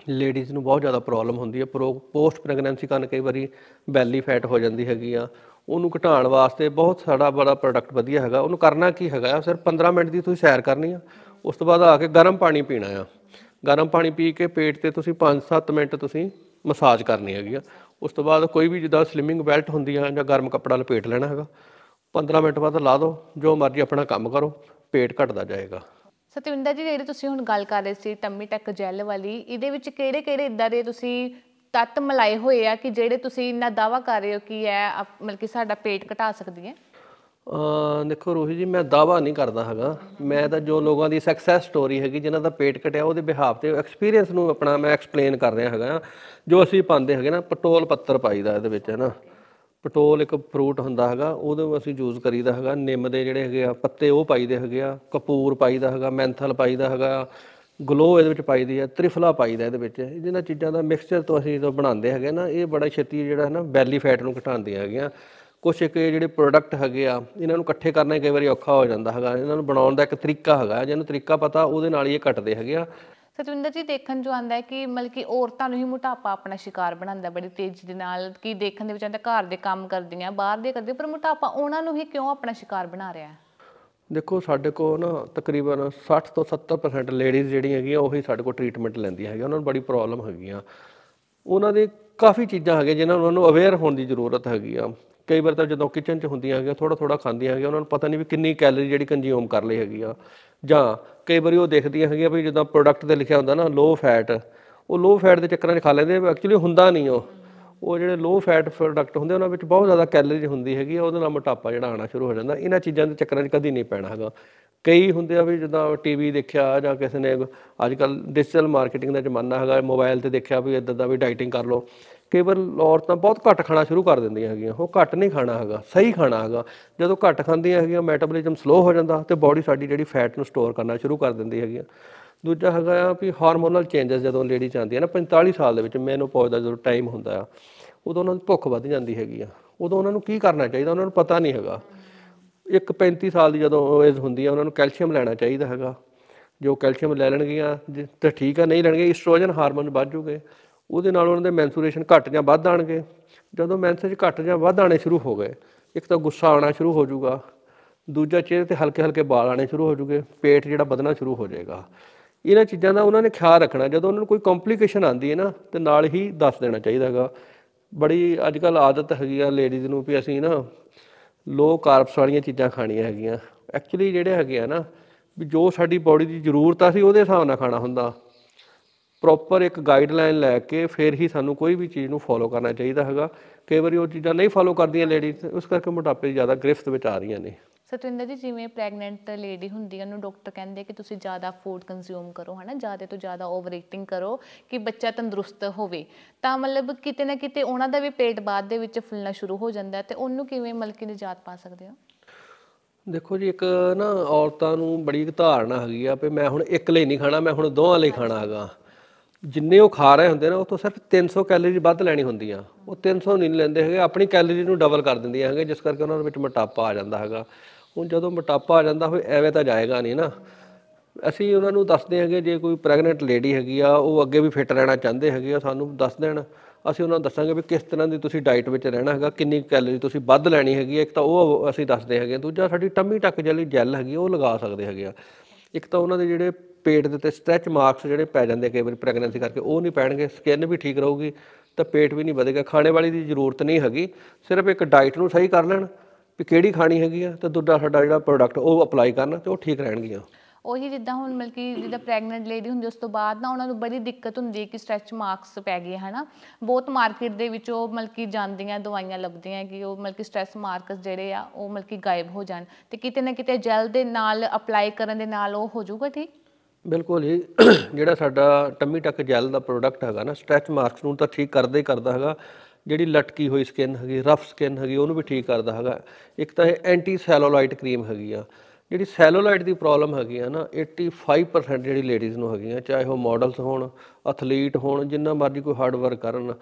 Speaker 1: ਲੇਡੀਜ਼ ਨੂੰ ਬਹੁਤ ਜ਼ਿਆਦਾ ਪ੍ਰੋਬਲਮ ਹੁੰਦੀ ਹੈ ਪੋਸਟ ਪ੍ਰੈਗਨੈਂਸੀ ਕਾਰਨ ਕਈ ਵਾਰੀ ਬੈਲੀ ਫੈਟ ਹੋ ਜਾਂਦੀ ਹੈਗੀ ਆ ਉਹਨੂੰ ਘਟਾਉਣ ਵਾਸਤੇ ਬਹੁਤ ਸਾਡਾ ਬੜਾ ਪ੍ਰੋਡਕਟ ਵਧੀਆ ਹੈਗਾ ਉਹਨੂੰ ਕਰਨਾ ਕੀ ਹੈਗਾ ਸਿਰ 15 ਮਿੰਟ ਦੀ ਤੁਸੀਂ ਸੈਰ ਕਰਨੀ ਆ ਉਸ ਤੋਂ ਬਾਅਦ ਆ ਕੇ ਗਰਮ ਪਾਣੀ ਪੀਣਾ ਆ ਗਰਮ ਪਾਣੀ ਪੀ ਕੇ ਪੇਟ ਤੇ ਤੁਸੀਂ 5-7 ਮਿੰਟ ਤੁਸੀਂ ਮਸਾਜ ਕਰਨੀ ਹੈਗੀ ਆ ਉਸ ਤੋਂ ਬਾਅਦ ਕੋਈ ਵੀ ਜਿੱਦਾਂ ਸਲਿਮਿੰਗ ਬੈਲਟ ਹੁੰਦੀ ਆ ਜਾਂ ਗਰਮ ਕੱਪੜਾ ਲਪੇਟ ਲੈਣਾ ਹੈਗਾ 15 ਮਿੰਟ ਬਾਅਦ ਲਾ ਦਿਓ ਜੋ ਮਰਜ਼ੀ ਆਪਣਾ ਕੰਮ ਕਰੋ ਪੇਟ ਘਟਦਾ ਜਾਏਗਾ
Speaker 2: ਸਤਿਵਿੰਦਰ ਜੀ ਜਿਹੜੀ ਤੁਸੀਂ ਹੁਣ ਗੱਲ ਕਰ ਰਹੇ ਸੀ ਟੰਮੀ ਟੱਕ ਜੈਲ ਵਾਲੀ ਇਹਦੇ ਵਿੱਚ ਕਿਹੜੇ ਕਿਹੜੇ ਇਦਾਂ ਦੇ ਤੁਸੀਂ ਤੱਤ ਮਲਾਏ ਹੋਏ ਆ ਕਿ ਜਿਹੜੇ ਤੁਸੀਂ ਇੰਨਾ ਦਾਵਾ ਕਰ ਰਹੇ ਹੋ ਕਿ ਇਹ ਮਤਲਬ ਕਿ ਸਾਡਾ ਪੇਟ ਘਟਾ ਸਕਦੀ ਹੈ
Speaker 1: ਦੇਖੋ ਰੋਹੀ ਜੀ ਮੈਂ ਦਾਵਾ ਨਹੀਂ ਕਰਦਾ ਹੈਗਾ ਮੈਂ ਤਾਂ ਜੋ ਲੋਕਾਂ ਦੀ ਸਕਸੈਸ ਸਟੋਰੀ ਹੈਗੀ ਜਿਨ੍ਹਾਂ ਦਾ ਪੇਟ ਕਟਿਆ ਉਹਦੇ ਬਿਹਾਵ ਤੇ ਐਕਸਪੀਰੀਅੰਸ ਨੂੰ ਆਪਣਾ ਮੈਂ ਐਕਸਪਲੇਨ ਕਰ ਰਿਹਾ ਹੈਗਾ ਜੋ ਅਸੀਂ ਪਾਉਂਦੇ ਹੈਗੇ ਨਾ ਪਟੋਲ ਪੱਤਰ ਪਾਈਦਾ ਇਹਦੇ ਵਿੱਚ ਹੈ ਨਾ ਪਟੋਲ ਇੱਕ ਫਰੂਟ ਹੁੰਦਾ ਹੈਗਾ ਉਹਦੇ ਅਸੀਂ ਯੂਜ਼ ਕਰੀਦਾ ਹੈਗਾ ਨਿੰਮ ਦੇ ਜਿਹੜੇ ਹੈਗੇ ਆ ਪੱਤੇ ਉਹ ਪਾਈਦੇ ਹੈਗੇ ਆ ਕਪੂਰ ਪਾਈਦਾ ਹੈਗਾ ਮੈਂਥਲ ਪਾਈਦਾ ਹੈਗਾ ਗਲੋ ਇਹਦੇ ਵਿੱਚ ਪਾਈਦੀ ਹੈ ਤ੍ਰਿਫਲਾ ਪਾਈਦਾ ਇਹਦੇ ਵਿੱਚ ਇਹਨਾਂ ਚੀਜ਼ਾਂ ਦਾ ਮਿਕਸਚਰ ਤੋਂ ਅਸੀਂ ਜਦੋਂ ਬਣਾਉਂਦੇ ਹੈਗੇ ਨਾ ਇਹ ਬੜਾ ਛੇਤੀ ਜਿਹੜਾ ਹੈ ਨਾ ਬੈਲੀ ਫੈਟ ਨੂੰ ਹੈਗੇ ਆ ਕੁਝ ਇੱਕ ਜਿਹੜੇ ਪ੍ਰੋਡਕਟ ਹੈਗੇ ਆ ਇਹਨਾਂ ਨੂੰ ਇਕੱਠੇ ਕਰਨਾ ਕਈ ਵਾਰੀ ਔਖਾ ਹੋ ਜਾਂਦਾ ਹੈਗਾ ਇਹਨਾਂ ਨੂੰ ਬਣਾਉਣ ਦਾ ਇੱਕ ਤਰੀਕਾ ਹੈਗਾ ਜਿਹਨੂੰ ਤਰੀਕਾ ਪਤਾ ਉਹਦੇ ਨਾਲ ਹੀ ਇਹ ਘਟਦੇ ਹੈਗੇ ਆ
Speaker 2: ਸਤਵਿੰਦਰ ਜੀ ਦੇਖਣ ਜੋ ਆਂਦਾ ਹੈ ਕਿ ਮਤਲਬ ਕਿ ਔਰਤਾਂ ਨੂੰ ਹੀ ਮੋਟਾਪਾ ਆਪਣਾ ਸ਼ਿਕਾਰ ਬਣਾਉਂਦਾ ਬੜੀ ਤੇਜ਼ੀ ਦੇ ਨਾਲ ਕਿ ਦੇਖਣ ਦੇ ਵਿੱਚ ਆਂਦਾ ਘਰ ਦੇ ਕੰਮ ਕਰਦੀਆਂ ਬਾਹਰ ਦੇ ਕਰਦੇ ਪਰ ਮੋਟਾਪਾ ਉਹਨਾਂ ਨੂੰ ਹੀ ਕਿਉਂ ਆਪਣਾ ਸ਼ਿਕਾਰ ਬਣਾ ਰਿਹਾ ਹੈ
Speaker 1: ਦੇਖੋ ਸਾਡੇ ਕੋਲ ਨਾ ਤਕਰੀਬਨ 60 ਤੋਂ 70% ਲੇਡੀਜ਼ ਜਿਹੜੀਆਂ ਹੈਗੀਆਂ ਉਹ ਹੀ ਸਾਡੇ ਕੋਲ ਟ੍ਰੀਟਮੈਂਟ ਲੈਂਦੀਆਂ ਹੈਗੀਆਂ ਉਹਨਾਂ ਨੂੰ ਬੜੀ ਪ੍ਰੋਬਲਮ ਹੈਗੀਆਂ ਉਹਨਾਂ ਦੇ ਕਾਫੀ ਚੀਜ਼ਾਂ ਹੈਗੇ ਜਿਨ੍ਹਾਂ ਨੂੰ ਉਹਨਾਂ ਨੂੰ ਅਵੇਅਰ ਹੋਣ ਦੀ ਜ਼ਰੂਰਤ ਹੈਗੀ ਆ ਕਈ ਵਾਰ ਤਾਂ ਜਦੋਂ ਕਿਚਨ 'ਚ ਹੁੰਦੀਆਂ ਹੈਗੀਆਂ ਥੋੜਾ ਥੋੜਾ ਖਾਂਦੀਆਂ ਹੈਗੀਆਂ ਉਹਨਾਂ ਨੂੰ ਪਤਾ ਨਹੀਂ ਵੀ ਕਿੰਨੀ ਕੈਲਰੀ ਜਿਹੜੀ ਕੰਜ਼ਿਊਮ ਕਰ ਲਈ ਹੈਗੀ ਆ ਜਾਂ ਕਈ ਵਾਰੀ ਉਹ ਦੇਖਦੀਆਂ ਹੈਗੀਆਂ ਵੀ ਜਦੋਂ ਪ੍ਰੋਡਕਟ ਤੇ ਲਿਖਿਆ ਹੁੰਦਾ ਨਾ ਲੋ ਫੈਟ ਉਹ ਲੋ ਫੈਟ ਦੇ ਚੱਕਰਾਂ 'ਚ ਖਾ ਲੈਂਦੇ ਐਕਚੁਅਲੀ ਹੁੰਦਾ ਨਹੀਂ ਉਹ ਉਹ ਜਿਹੜੇ ਲੋ ਫੈਟ ਪ੍ਰੋਡਕਟ ਹੁੰਦੇ ਉਹਨਾਂ ਵਿੱਚ ਬਹੁਤ ਜ਼ਿਆਦਾ ਕੈਲਰੀ ਹੁੰਦੀ ਹੈਗੀ ਆ ਉਹਦੇ ਨਾਲ ਮੋਟਾਪਾ ਜਿਹੜਾ ਆਣਾ ਸ਼ੁਰੂ ਹੋ ਜਾਂਦਾ ਇਹਨਾਂ ਚੀਜ਼ਾਂ ਦੇ ਚੱਕਰਾਂ 'ਚ ਕਦੀ ਨਹੀਂ ਪੈਣਾ ਹੈਗਾ ਕਈ ਹੁੰਦੇ ਆ ਵੀ ਜਦੋਂ ਟੀਵੀ ਦੇਖਿਆ ਜਾਂ ਕਿਸੇ ਨੇ ਅੱਜ ਕੱਲ ਡਿਜੀਟਲ ਮਾਰਕੀਟਿੰਗ ਦਾ ਜ਼ਮਾਨਾ ਹੈਗਾ ਮੋਬਾਈਲ ਤੇ ਦੇਖਿਆ ਵੀ ਇਦਾਂ ਦਾ ਵੀ ਡਾਈਟਿੰਗ ਕਰ ਲਓ ਕੇਵਲ ਔਰਤਾਂ ਬਹੁਤ ਘੱਟ ਖਾਣਾ ਸ਼ੁਰੂ ਕਰ ਦਿੰਦੀਆਂ ਹੈਗੀਆਂ ਉਹ ਘੱਟ ਨਹੀਂ ਖਾਣਾ ਹੈਗਾ ਸਹੀ ਖਾਣਾ ਹੈਗਾ ਜਦੋਂ ਘੱਟ ਖਾਂਦੀਆਂ ਹੈਗੀਆਂ ਮੈਟਾਬੋਲਿਜ਼ਮ ਸਲੋ ਹੋ ਜਾਂਦਾ ਤੇ ਬਾਡੀ ਸਾਡੀ ਜਿਹੜੀ ਫੈਟ ਨੂੰ ਸਟੋਰ ਕਰਨਾ ਸ਼ੁਰੂ ਕਰ ਦਿੰਦੀ ਹੈਗੀਆਂ ਦੂਜਾ ਹੈਗਾ ਆ ਵੀ ਹਾਰਮੋਨਲ ਚੇਂਜਸ ਜਦੋਂ ਲੇਡੀ ਚਾਹੁੰਦੀ ਹੈ ਨਾ 45 ਸਾਲ ਦੇ ਵਿੱਚ ਮੈਨੋਪੌਜ਼ ਦਾ ਜਦੋਂ ਟਾਈਮ ਹੁੰਦਾ ਆ ਉਦੋਂ ਉਹਨਾਂ ਦੀ ਭੁੱਖ ਵੱਧ ਜਾਂਦੀ ਹੈਗੀ ਆ ਉਦੋਂ ਉਹਨਾਂ ਨੂੰ ਕੀ ਕਰਨਾ ਚਾਹੀਦਾ ਉਹਨਾਂ ਨੂੰ ਪਤਾ ਨਹੀਂ ਹੈਗਾ ਇੱਕ 35 ਸਾਲ ਦੀ ਜਦੋਂ ਏਜ ਹੁੰਦੀ ਹੈ ਉਹਨਾਂ ਨੂੰ ਕੈਲਸ਼ੀਅਮ ਲੈਣਾ ਚਾਹੀਦਾ ਹੈਗਾ ਜੋ ਕੈਲਸ਼ੀਅਮ ਲੈ ਲੈਣਗੀਆਂ ਤੇ ਠੀਕ ਆ ਨਹੀਂ ਲੈਣਗੇ ਈਸਟ੍ਰੋਜਨ ਹਾਰਮੋਨ ਵੱਧ ਜੂਗੇ ਉਹਦੇ ਨਾਲ ਉਹਨਾਂ ਦੇ ਮੈਂਸੂਰੇਸ਼ਨ ਘਟ ਜਾਂ ਵੱਧ ਆਣਗੇ ਜਦੋਂ ਮੈਂਸੇਜ ਘਟ ਜਾਂ ਵੱਧ ਆਣੇ ਸ਼ੁਰੂ ਹੋ ਗਏ ਇੱਕ ਤਾਂ ਗੁੱਸਾ ਆਣਾ ਸ਼ੁਰੂ ਹੋ ਜਾਊਗਾ ਦੂਜਾ ਚਿਹਰੇ ਤੇ ਹਲਕੇ ਹਲਕੇ ਵਾਲ ਆਣੇ ਸ਼ੁਰੂ ਹੋ ਜਾਊਗੇ ਪੇਟ ਜਿਹੜਾ ਵਧਣਾ ਸ਼ੁਰੂ ਹੋ ਜਾਏਗਾ ਇਹਨਾਂ ਚੀਜ਼ਾਂ ਦਾ ਉਹਨਾਂ ਨੇ ਖਿਆਲ ਰੱਖਣਾ ਜਦੋਂ ਉਹਨਾਂ ਨੂੰ ਕੋਈ ਕੰਪਲਿਕੇਸ਼ਨ ਆਂਦੀ ਹੈ ਨਾ ਤੇ ਨਾਲ ਹੀ ਦੱਸ ਦੇਣਾ ਚਾਹੀਦਾ ਹੈਗਾ ਬੜੀ ਅੱਜ ਕੱਲ ਆਦਤ ਹੈਗੀ ਆ ਲੇਡੀਜ਼ ਨੂੰ ਵੀ ਅਸੀਂ ਨਾ ਲੋ ਕਾਰਬਸ ਵਾਲੀਆਂ ਚੀਜ਼ਾਂ ਖਾਣੀਆਂ ਹੈਗੀਆਂ ਐਕਚੁਅਲੀ ਜਿਹੜੇ ਹੈਗੇ ਆ ਨਾ ਵੀ ਜੋ ਸਾਡੀ ਬਾਡੀ ਦੀ ਜ਼ਰੂਰਤ ਆ ਸੀ ਉਹਦੇ ਹਿਸਾਬ ਨਾਲ ਖਾਣਾ ਹੁੰਦਾ ਪ੍ਰੋਪਰ ਇੱਕ ਗਾਈਡਲਾਈਨ ਲੈ ਕੇ ਫਿਰ ਹੀ ਸਾਨੂੰ ਕੋਈ ਵੀ ਚੀਜ਼ ਨੂੰ ਫੋਲੋ ਕਰਨਾ ਚਾਹੀਦਾ ਹੈਗਾ ਕਈ ਵਾਰੀ ਉਹ ਚੀਜ਼ਾਂ ਨਹੀਂ ਫੋਲੋ ਕਰਦੀਆਂ ਲੇਡੀਜ਼ ਉਸ ਕਰਕੇ ਮੋਟਾਪੇ ਜ਼ਿਆਦਾ ਗ੍ਰਿਫਤ ਵਿੱਚ ਆ ਰਹੀਆਂ ਨੇ
Speaker 2: ਸਤਿੰਦਰ ਜੀ ਜਿਵੇਂ ਪ੍ਰੈਗਨੈਂਟ ਲੇਡੀ ਹੁੰਦੀਆਂ ਨੂੰ ਡਾਕਟਰ ਕਹਿੰਦੇ ਕਿ ਤੁਸੀਂ ਜ਼ਿਆਦਾ ਫੂਡ ਕੰਜ਼ਿਊਮ ਕਰੋ ਹਨਾ ਜ਼ਿਆਦਾ ਤੋਂ ਜ਼ਿਆਦਾ ਓਵਰ ਈਟਿੰਗ ਕਰੋ ਕਿ ਬੱਚਾ ਤੰਦਰੁਸਤ ਹੋਵੇ ਤਾਂ ਮਤਲਬ ਕਿਤੇ ਨਾ ਕਿਤੇ ਉਹਨਾਂ ਦਾ ਵੀ ਪੇਟ ਬਾਅਦ ਦੇ ਵਿੱਚ ਫੁੱਲਣਾ ਸ਼ੁਰੂ ਹੋ ਜਾਂਦਾ ਤੇ ਉਹਨੂੰ ਕਿਵੇਂ ਮਲਕੀ ਨਿਜਾਤ ਪਾ ਸਕਦੇ ਹੋ
Speaker 1: ਦੇਖੋ ਜੀ ਇੱਕ ਨਾ ਔਰਤਾਂ ਨੂੰ ਬੜੀ ਧਾਰਨਾ ਹੈਗੀ ਆ ਵੀ ਮੈਂ ਹੁਣ ਇੱਕ ਲਈ ਨਹੀਂ ਖਾਣਾ ਮੈਂ ਹੁਣ ਦੋਹਾਂ ਲਈ ਖਾਣਾ ਹੈਗਾ ਜਿੰਨੇ ਉਹ ਖਾ ਰਹੇ ਹੁੰਦੇ ਨੇ ਉਹ ਤੋਂ ਸਿਰਫ 300 ਕੈਲਰੀ ਵੱਧ ਲੈਣੀ ਹੁੰਦੀ ਆ ਉਹ 300 ਨਹੀਂ ਲੈਂਦੇ ਹੈਗੇ ਆਪਣੀ ਕੈਲਰੀ ਨੂੰ ਡਬਲ ਕਰ ਦਿੰਦੀਆਂ ਹੈਗੇ ਜਿਸ ਕਰਕੇ ਉਹਨਾਂ ਦੇ ਵਿੱਚ ਮੋਟਾਪਾ ਆ ਜਾਂਦਾ ਹੈਗਾ ਹੁਣ ਜਦੋਂ ਮੋਟਾਪਾ ਆ ਜਾਂਦਾ ਹੋਵੇ ਐਵੇਂ ਤਾਂ ਜਾਏਗਾ ਨਹੀਂ ਨਾ ਅਸੀਂ ਉਹਨਾਂ ਨੂੰ ਦੱਸਦੇ ਹੈਗੇ ਜੇ ਕੋਈ ਪ੍ਰੈਗਨੈਂਟ ਲੇਡੀ ਹੈਗੀ ਆ ਉਹ ਅੱਗੇ ਵੀ ਫਿਟ ਰਹਿਣਾ ਚਾਹੁੰਦੇ ਹੈਗੇ ਆ ਸਾਨੂੰ ਦੱਸ ਦੇਣ ਅਸੀਂ ਉਹਨਾਂ ਨੂੰ ਦੱਸਾਂਗੇ ਵੀ ਕਿਸ ਤਰ੍ਹਾਂ ਦੀ ਤੁਸੀਂ ਡਾਈਟ ਵਿੱਚ ਰਹਿਣਾ ਹੈਗਾ ਕਿੰਨੀ ਕੈਲਰੀ ਤੁਸੀਂ ਵੱਧ ਲੈਣੀ ਹੈਗੀ ਆ ਇੱਕ ਤਾਂ ਉਹ ਅਸੀਂ ਦੱਸਦੇ ਹੈਗੇ ਦੂਜਾ ਸਾਡੀ ਟੰਮੀ ਟੱਕ ਜਿਹੜੀ ਜੈਲ ਹੈਗੀ ਉਹ ਲਗਾ ਸਕਦੇ ਹੈਗੇ ਆ ਇੱਕ ਤਾਂ ਉਹਨਾਂ ਦੇ ਜਿਹੜੇ ਪੇਟ ਦੇ ਉੱਤੇ ਸਟ੍ਰੈਚ ਮਾਰਕਸ ਜਿਹੜੇ ਪੈ ਜਾਂਦੇ ਕਈ ਵਾਰੀ ਪ੍ਰੈਗਨੈਂਸੀ ਕਰਕੇ ਉਹ ਨਹੀਂ ਪੈਣਗੇ ਸਕਿਨ ਵੀ ਠੀਕ ਰਹੂਗੀ ਤਾਂ ਪੇਟ ਵੀ ਨਹੀਂ ਵਧੇਗਾ ਖਾਣੇ ਵਾਲੀ ਦੀ ਜ਼ਰੂਰਤ ਨਹੀਂ ਹੈਗੀ ਸਿਰਫ ਇੱਕ ਡਾਈਟ ਨੂੰ ਸਹੀ ਕਰ ਲੈਣ ਵੀ ਕਿਹੜੀ ਖਾਣੀ ਹੈਗੀ ਆ ਤੇ ਦੁੱਧਾ ਸਾਡਾ ਜਿਹੜਾ ਪ੍ਰੋਡਕਟ ਉਹ ਅਪਲਾਈ ਕਰਨ ਤੇ ਉਹ ਠੀਕ ਰਹਿਣਗੀਆਂ
Speaker 2: ਉਹੀ ਜਿੱਦਾਂ ਹੁਣ ਮਲਕੀ ਜਿੱਦਾਂ ਪ੍ਰੈਗਨੈਂਟ ਲੇਡੀ ਹੁੰਦੀ ਉਸ ਤੋਂ ਬਾਅਦ ਨਾ ਉਹਨਾਂ ਨੂੰ ਬੜੀ ਦਿੱਕਤ ਹੁੰਦੀ ਹੈ ਕਿ ਸਟ੍ਰੈਚ ਮਾਰਕਸ ਪੈ ਗਏ ਹਨਾ ਬਹੁਤ ਮਾਰਕੀਟ ਦੇ ਵਿੱਚ ਉਹ ਮਲਕੀ ਜਾਂਦੀਆਂ ਦਵਾਈਆਂ ਲੱਭਦੀਆਂ ਕਿ ਉਹ ਮਲਕੀ ਸਟ੍ਰੈਸ ਮਾਰਕਸ ਜਿਹੜੇ ਆ ਉਹ ਮਲਕੀ ਗਾਇਬ ਹੋ ਜਾਣ ਤੇ ਕਿਤੇ ਨਾ ਕਿਤੇ ਜੈਲ ਦੇ ਨਾਲ ਅਪਲਾਈ ਕਰਨ ਦੇ ਨਾਲ ਉਹ ਹੋ ਜਾਊਗਾ ਠੀਕ
Speaker 1: ਬਿਲਕੁਲ ਜੀ ਜਿਹੜਾ ਸਾਡਾ ਟੰਮੀ ਟੱਕ ਜੈਲ ਦਾ ਪ੍ਰੋਡਕਟ ਹੈਗਾ ਨਾ ਸਟ੍ਰੈਚ ਮਾਰਕਸ ਨੂੰ ਤਾਂ ਠੀਕ ਕਰਦੇ ਕਰਦਾ ਹੈਗਾ ਜਿਹੜੀ ਲਟਕੀ ਹੋਈ ਸਕਿਨ ਹੈਗੀ ਰਫ ਸਕਿਨ ਹੈਗੀ ਉਹਨੂੰ ਵੀ ਠੀਕ ਕਰਦਾ ਹੈਗਾ ਇੱਕ ਤਾਂ ਇਹ ਐਂਟੀ ਸੈਲੋਲਾਈਟ ਕਰੀਮ ਹੈਗੀ ਆ ਜਿਹੜੀ ਸੈਲੋਲਾਈਟ ਦੀ ਪ੍ਰੋਬਲਮ ਹੈਗੀ ਆ ਨਾ 85% ਜਿਹੜੀ ਲੇਡੀਜ਼ ਨੂੰ ਹੈਗੀਆਂ ਚਾਹੇ ਉਹ ਮਾਡਲਸ ਹੋਣ ਐਥਲੀਟ ਹੋਣ ਜਿੰਨਾ ਮਰਜ਼ੀ ਕੋਈ ਹਾਰਡ ਵਰਕ ਕਰਨ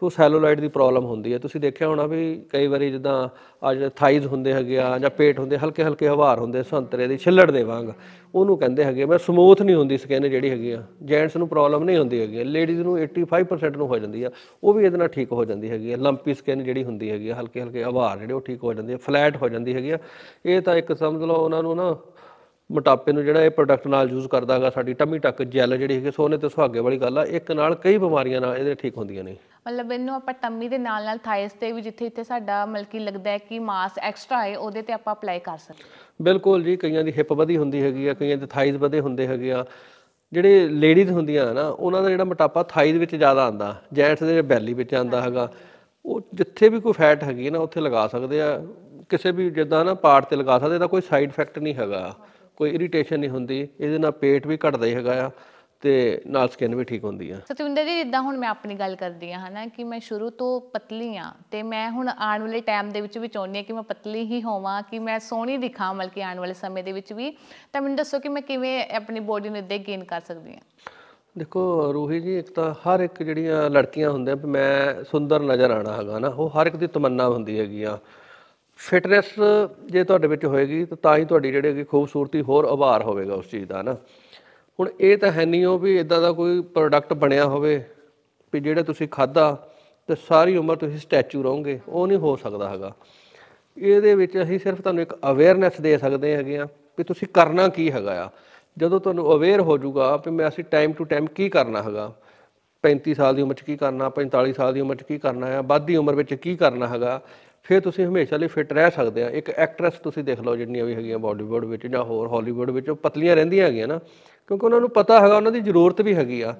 Speaker 1: ਸੋ ਸੈਲੂਲਾਈਟ ਦੀ ਪ੍ਰੋਬਲਮ ਹੁੰਦੀ ਹੈ ਤੁਸੀਂ ਦੇਖਿਆ ਹੋਣਾ ਵੀ ਕਈ ਵਾਰੀ ਜਿੱਦਾਂ ਆ ਜਿਹੜੇ ਥਾਈਜ਼ ਹੁੰਦੇ ਹੈਗੇ ਆ ਜਾਂ ਪੇਟ ਹੁੰਦੇ ਹਲਕੇ ਹਲਕੇ ਹਵਾਰ ਹੁੰਦੇ ਸੰਤਰੇ ਦੀ ਛਿੱਲੜ ਦੇ ਵਾਂਗ ਉਹਨੂੰ ਕਹਿੰਦੇ ਹੈਗੇ ਮੈਂ ਸਮੂਥ ਨਹੀਂ ਹੁੰਦੀ ਸਕਿਨ ਜਿਹੜੀ ਹੈਗੀ ਆ ਜੈਂਟਸ ਨੂੰ ਪ੍ਰੋਬਲਮ ਨਹੀਂ ਹੁੰਦੀ ਹੈਗੀ ਲੇਡੀਜ਼ ਨੂੰ 85% ਨੂੰ ਹੋ ਜਾਂਦੀ ਆ ਉਹ ਵੀ ਇਹਦੇ ਨਾਲ ਠੀਕ ਹੋ ਜਾਂਦੀ ਹੈਗੀ ਆ ਲੰਪੀ ਸਕਿਨ ਜਿਹੜੀ ਹੁੰਦੀ ਹੈਗੀ ਆ ਹਲਕੇ ਹਲਕੇ ਹਵਾਰ ਜਿਹੜੇ ਉਹ ਠੀਕ ਹੋ ਜਾਂਦੇ ਆ ਫਲੈਟ ਹੋ ਜਾਂਦੀ ਹੈਗੀ ਆ ਇਹ ਤਾਂ ਇੱਕ ਸਮਝ ਲਓ ਉਹਨਾਂ ਨੂੰ ਨਾ ਮੋਟਾਪੇ ਨੂੰ ਜਿਹੜਾ ਇਹ ਪ੍ਰੋਡਕਟ ਨਾਲ ਯੂਜ਼ ਕਰਦਾਗਾ ਸਾਡੀ ਟਮੀ ਟੱਕ ਜੈਲ ਜਿਹੜੀ ਹੈਗੀ ਸੋਨੇ ਤੇ ਸੁਹਾਗੇ ਵਾਲੀ ਗੱਲ ਆ ਇੱਕ ਨਾਲ ਕਈ ਬਿਮਾਰੀਆਂ ਨਾਲ ਇਹਦੇ ਠੀਕ ਹੁੰਦੀਆਂ ਨੇ
Speaker 2: ਮਤਲਬ ਇਹਨੂੰ ਆਪਾਂ ਟਮੀ ਦੇ ਨਾਲ ਨਾਲ ਥਾਈਸ ਤੇ ਵੀ ਜਿੱਥੇ ਇੱਥੇ ਸਾਡਾ ਮਲਕੀ ਲੱਗਦਾ ਹੈ ਕਿ ਮਾਸ ਐਕਸਟਰਾ ਹੈ ਉਹਦੇ ਤੇ ਆਪਾਂ ਅਪਲਾਈ ਕਰ ਸਕਦੇ
Speaker 1: ਬਿਲਕੁਲ ਜੀ ਕਈਆਂ ਦੀ ਹਿਪ ਵਧੀ ਹੁੰਦੀ ਹੈਗੀ ਆ ਕਈਆਂ ਦੇ ਥਾਈਸ ਵਧੇ ਹੁੰਦੇ ਹੈਗੇ ਆ ਜਿਹੜੇ ਲੇਡੀਜ਼ ਹੁੰਦੀਆਂ ਨਾ ਉਹਨਾਂ ਦਾ ਜਿਹੜਾ ਮੋਟਾਪਾ ਥਾਈਸ ਵਿੱਚ ਜ਼ਿਆਦਾ ਆਂਦਾ ਜੈਂਟਸ ਦੇ ਬੈਲੀ ਵਿੱਚ ਆਂਦਾ ਹੈਗਾ ਉਹ ਜਿੱਥੇ ਵੀ ਕੋਈ ਫੈਟ ਹੈਗੀ ਨਾ ਉੱਥੇ ਲਗਾ ਸਕਦੇ ਆ ਕਿਸੇ ਵੀ ਜਿੱਦਾਂ ਨਾ ਪਾਰਟ ਤੇ ਲਗਾ ਸਕਦੇ ਇਹਦਾ ਕੋਈ ਸਾਈਡ ਇਫੈਕਟ ਨਹੀਂ ਹੈਗਾ ਕੋਈ ਇਰੀਟੇਸ਼ਨ ਨਹੀਂ ਹੁੰਦੀ ਇਹਦੇ ਨਾਲ ਪੇਟ ਵੀ ਘਟਦਾ ਹੀ ਹੈਗਾ ਆ ਤੇ ਨਾਲ ਸਕਿਨ ਵੀ ਠੀਕ ਹੁੰਦੀ ਆ
Speaker 2: ਸਤਿੰਦਰ ਜੀ ਜਿੱਦਾਂ ਹੁਣ ਮੈਂ ਆਪਣੀ ਗੱਲ ਕਰਦੀ ਆ ਹਨਾ ਕਿ ਮੈਂ ਸ਼ੁਰੂ ਤੋਂ ਪਤਲੀ ਆ ਤੇ ਮੈਂ ਹੁਣ ਆਉਣ ਵਾਲੇ ਟਾਈਮ ਦੇ ਵਿੱਚ ਵੀ ਚਾਹੁੰਦੀ ਆ ਕਿ ਮੈਂ ਪਤਲੀ ਹੀ ਹੋਵਾਂ ਕਿ ਮੈਂ ਸੋਹਣੀ ਦਿਖਾਂ ਬਲਕਿ ਆਉਣ ਵਾਲੇ ਸਮੇਂ ਦੇ ਵਿੱਚ ਵੀ ਤਾਂ ਮੈਨੂੰ ਦੱਸੋ ਕਿ ਮੈਂ ਕਿਵੇਂ ਆਪਣੀ ਬੋਡੀ ਨੂੰ ਇਦਾਂ ਗੇਨ ਕਰ ਸਕਦੀ ਆ
Speaker 1: ਦੇਖੋ ਰੂਹੀ ਜੀ ਇੱਕ ਤਾਂ ਹਰ ਇੱਕ ਜਿਹੜੀਆਂ ਲੜਕੀਆਂ ਹੁੰਦੀਆਂ ਮੈਂ ਸੁੰਦਰ ਨਜ਼ਰ ਆਣਾ ਹੈਗਾ ਨਾ ਉਹ ਹਰ ਇੱਕ ਦੀ ਤਮੰਨਾ ਹੁੰਦੀ ਹੈਗੀ ਆ ਫਿਟਨੈਸ ਜੇ ਤੁਹਾਡੇ ਵਿੱਚ ਹੋਏਗੀ ਤਾਂ ਤਾਂ ਹੀ ਤੁਹਾਡੀ ਜਿਹੜੀ ਹੈਗੀ ਖੂਬਸੂਰਤੀ ਹੋਰ ਉਭਾਰ ਹੋਵੇਗਾ ਉਸ ਚੀਜ਼ ਦਾ ਨਾ ਹੁਣ ਇਹ ਤਾਂ ਹੈ ਨਹੀਂ ਉਹ ਵੀ ਇਦਾਂ ਦਾ ਕੋਈ ਪ੍ਰੋਡਕਟ ਬਣਿਆ ਹੋਵੇ ਵੀ ਜਿਹੜਾ ਤੁਸੀਂ ਖਾਦਾ ਤੇ ਸਾਰੀ ਉਮਰ ਤੁਸੀਂ ਸਟੈਚੂ ਰਹੋਗੇ ਉਹ ਨਹੀਂ ਹੋ ਸਕਦਾ ਹੈਗਾ ਇਹਦੇ ਵਿੱਚ ਅਸੀਂ ਸਿਰਫ ਤੁਹਾਨੂੰ ਇੱਕ ਅਵੇਅਰਨੈਸ ਦੇ ਸਕਦੇ ਹੈਗੇ ਆ ਕਿ ਤੁਸੀਂ ਕਰਨਾ ਕੀ ਹੈਗਾ ਆ ਜਦੋਂ ਤੁਹਾਨੂੰ ਅਵੇਅਰ ਹੋ ਜਾਊਗਾ ਵੀ ਮੈਂ ਅਸੀਂ ਟਾਈਮ ਟੂ ਟਾਈਮ ਕੀ ਕਰਨਾ ਹੈਗਾ 35 ਸਾਲ ਦੀ ਉਮਰ 'ਚ ਕੀ ਕਰਨਾ 45 ਸਾਲ ਦੀ ਉਮਰ 'ਚ ਕੀ ਕਰਨਾ ਹੈ ਵੱਧ ਦੀ ਉਮਰ ਵਿੱਚ ਕੀ ਕਰਨਾ ਹੈਗਾ ਫਿਰ ਤੁਸੀਂ ਹਮੇਸ਼ਾ ਲਈ ਫਿਟ ਰਹਿ ਸਕਦੇ ਆ ਇੱਕ ਐਕਟਰੈਸ ਤੁਸੀਂ ਦੇਖ ਲਓ ਜਿੰਨੀਆਂ ਵੀ ਹੈਗੀਆਂ ਬਾਲੀਵੁੱਡ ਵਿੱਚ ਜਾਂ ਹੋਰ ਹਾਲੀਵੁੱਡ ਵਿੱਚ ਉਹ ਪਤਲੀਆਂ ਰਹਿੰਦੀਆਂ ਹੈਗੀਆਂ ਨਾ ਕਿਉਂਕਿ ਉਹਨਾਂ ਨੂੰ ਪਤਾ ਹੈਗਾ ਉਹਨਾਂ ਦੀ ਜ਼ਰੂਰਤ ਵੀ ਹੈਗੀ ਆ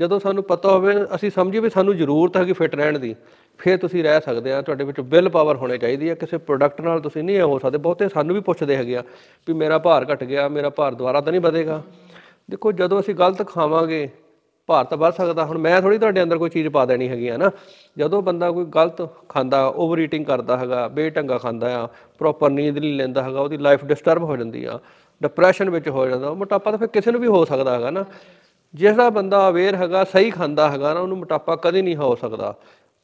Speaker 1: ਜਦੋਂ ਸਾਨੂੰ ਪਤਾ ਹੋਵੇ ਅਸੀਂ ਸਮਝੀਏ ਵੀ ਸਾਨੂੰ ਜ਼ਰੂਰਤ ਹੈਗੀ ਫਿਟ ਰਹਿਣ ਦੀ ਫਿਰ ਤੁਸੀਂ ਰਹਿ ਸਕਦੇ ਆ ਤੁਹਾਡੇ ਵਿੱਚ ਵਿਲ ਪਾਵਰ ਹੋਣੀ ਚਾਹੀਦੀ ਹੈ ਕਿਸੇ ਪ੍ਰੋਡਕਟ ਨਾਲ ਤੁਸੀਂ ਨਹੀਂ ਹੋ ਸਕਦੇ ਬਹੁਤੇ ਸਾਨੂੰ ਵੀ ਪੁੱਛਦੇ ਹੈਗੇ ਆ ਵੀ ਮੇਰਾ ਭਾਰ ਘਟ ਗਿਆ ਮੇਰਾ ਭਾਰ ਦੁਬਾਰਾ ਤਾਂ ਨਹੀਂ ਵਧੇਗਾ ਦੇਖੋ ਜਦੋਂ ਅਸੀਂ ਗਲਤ ਖਾਵਾਂਗੇ ਭਾਰਤ ਵੱਧ ਸਕਦਾ ਹੁਣ ਮੈਂ ਥੋੜੀ ਤੁਹਾਡੇ ਅੰਦਰ ਕੋਈ ਚੀਜ਼ ਪਾ ਦੇਣੀ ਹੈਗੀ ਹੈ ਨਾ ਜਦੋਂ ਬੰਦਾ ਕੋਈ ਗਲਤ ਖਾਂਦਾ ਓਵਰ ਈਟਿੰਗ ਕਰਦਾ ਹੈਗਾ ਬੇਢੰਗਾ ਖਾਂਦਾ ਆ ਪ੍ਰੋਪਰ ਨੀਂਦ ਨਹੀਂ ਲੈਂਦਾ ਹੈਗਾ ਉਹਦੀ ਲਾਈਫ ਡਿਸਟਰਬ ਹੋ ਜਾਂਦੀ ਆ ਡਿਪਰੈਸ਼ਨ ਵਿੱਚ ਹੋ ਜਾਂਦਾ ਮੋਟਾਪਾ ਤਾਂ ਫਿਰ ਕਿਸੇ ਨੂੰ ਵੀ ਹੋ ਸਕਦਾ ਹੈਗਾ ਨਾ ਜਿਹੜਾ ਬੰਦਾ ਅਵੇਅਰ ਹੈਗਾ ਸਹੀ ਖਾਂਦਾ ਹੈਗਾ ਨਾ ਉਹਨੂੰ ਮੋਟਾਪਾ ਕਦੇ ਨਹੀਂ ਹੋ ਸਕਦਾ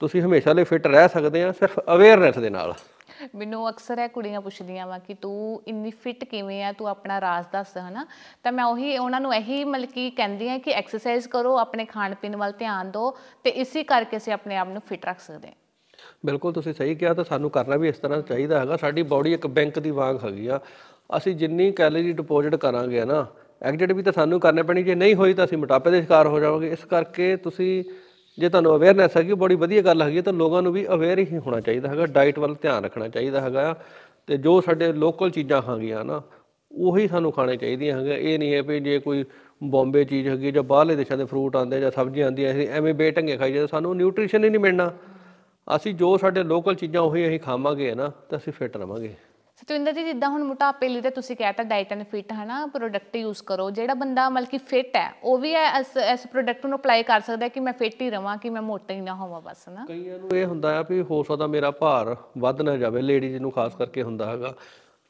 Speaker 1: ਤੁਸੀਂ ਹਮੇਸ਼ਾ ਲਈ ਫਿਟ ਰਹਿ ਸਕਦੇ ਆ ਸਿਰਫ ਅਵੇਅਰਨੈਸ ਦੇ ਨਾਲ
Speaker 2: ਮੈਨੂੰ ਅਕਸਰ ਇਹ ਕੁੜੀਆਂ ਪੁੱਛਦੀਆਂ ਵਾ ਕਿ ਤੂੰ ਇੰਨੀ ਫਿੱਟ ਕਿਵੇਂ ਆ ਤੂੰ ਆਪਣਾ ਰਾਜ਼ ਦੱਸ ਹਨਾ ਤਾਂ ਮੈਂ ਉਹੀ ਉਹਨਾਂ ਨੂੰ ਇਹੀ ਮਲਕੀ ਕਹਿੰਦੀ ਆ ਕਿ ਐਕਸਰਸਾਈਜ਼ ਕਰੋ ਆਪਣੇ ਖਾਣ ਪੀਣ ਵੱਲ ਧਿਆਨ ਦਿਓ ਤੇ ਇਸੇ ਕਰਕੇ ਸੇ ਆਪਣੇ ਆਪ ਨੂੰ ਫਿੱਟ ਰੱਖ ਸਕਦੇ ਆ
Speaker 1: ਬਿਲਕੁਲ ਤੁਸੀਂ ਸਹੀ ਕਿਹਾ ਤਾਂ ਸਾਨੂੰ ਕਰਨਾ ਵੀ ਇਸ ਤਰ੍ਹਾਂ ਚਾਹੀਦਾ ਹੈਗਾ ਸਾਡੀ ਬਾਡੀ ਇੱਕ ਬੈਂਕ ਦੀ ਵਾਂਗ ਹੈਗੀ ਆ ਅਸੀਂ ਜਿੰਨੀ ਕੈਲਰੀ ਡਿਪੋਜ਼ਿਟ ਕਰਾਂਗੇ ਨਾ ਐਗਜ਼ਿਟ ਵੀ ਤਾਂ ਸਾਨੂੰ ਕਰਨੇ ਪੈਣੀ ਜੇ ਨਹੀਂ ਹੋਈ ਤਾਂ ਅਸੀਂ ਮੋਟਾਪੇ ਦੇ ਸ਼ਿਕਾਰ ਹੋ ਜਾਵਾਂਗੇ ਇਸ ਕਰਕੇ ਤੁਸੀਂ ਜੇ ਤੁਹਾਨੂੰ ਅਵੇਅਰਨੈਸ ਹੈਗੀ ਬੜੀ ਵਧੀਆ ਗੱਲ ਹੈਗੀ ਤਾਂ ਲੋਕਾਂ ਨੂੰ ਵੀ ਅਵੇਅਰ ਹੀ ਹੋਣਾ ਚਾਹੀਦਾ ਹੈਗਾ ਡਾਈਟ ਵੱਲ ਧਿਆਨ ਰੱਖਣਾ ਚਾਹੀਦਾ ਹੈਗਾ ਤੇ ਜੋ ਸਾਡੇ ਲੋਕਲ ਚੀਜ਼ਾਂ ਖਾਂਗੀਆਂ ਨਾ ਉਹੀ ਸਾਨੂੰ ਖਾਣੇ ਚਾਹੀਦੀਆਂ ਹੈਗਾ ਇਹ ਨਹੀਂ ਹੈ ਵੀ ਜੇ ਕੋਈ ਬੰਬੇ ਚੀਜ਼ ਹੈਗੀ ਜਾਂ ਬਾਹਰਲੇ ਦੇਸ਼ਾਂ ਦੇ ਫਰੂਟ ਆਉਂਦੇ ਜਾਂ ਸਬਜ਼ੀਆਂ ਆਉਂਦੀਆਂ ਅਸੀਂ ਐਵੇਂ ਬੇਟੰਗੇ ਖਾਈ ਜਾਂਦੇ ਸਾਨੂੰ ਨਿਊਟ੍ਰੀਸ਼ਨ ਹੀ ਨਹੀਂ ਮਿਲਣਾ ਅਸੀਂ ਜੋ ਸਾਡੇ ਲੋਕਲ ਚੀਜ਼ਾਂ ਉਹੀ ਅਸੀਂ ਖਾਵਾਂਗੇ ਨਾ ਤਾਂ ਅਸੀਂ ਫਿੱਟ ਰਵਾਂਗੇ
Speaker 2: ਸਤਵਿੰਦਰ ਜੀ ਜਿੱਦਾਂ ਹੁਣ ਮੋਟਾਪੇ ਲਈ ਤੇ ਤੁਸੀਂ ਕਹਤਾ ਡਾਈਟ ਐਂਡ ਫਿਟ ਹਨਾ ਪ੍ਰੋਡਕਟ ਯੂਜ਼ ਕਰੋ ਜਿਹੜਾ ਬੰਦਾ ਮਲਕੀ ਫਿਟ ਹੈ ਉਹ ਵੀ ਇਸ ਇਸ ਪ੍ਰੋਡਕਟ ਨੂੰ ਅਪਲਾਈ ਕਰ ਸਕਦਾ ਕਿ ਮੈਂ ਫਿਟ ਹੀ ਰਵਾਂ ਕਿ ਮੈਂ ਮੋਟਾ ਹੀ ਨਾ ਹੋਵਾਂ ਬਸ ਨਾ ਕਈਆਂ ਨੂੰ
Speaker 1: ਇਹ ਹੁੰਦਾ ਆ ਵੀ ਹੋ ਸਕਦਾ ਮੇਰਾ ਭਾਰ ਵੱਧ ਨਾ ਜਾਵੇ ਲੇਡੀਜ਼ ਨੂੰ ਖਾਸ ਕਰਕੇ ਹੁੰਦਾ ਹੈਗਾ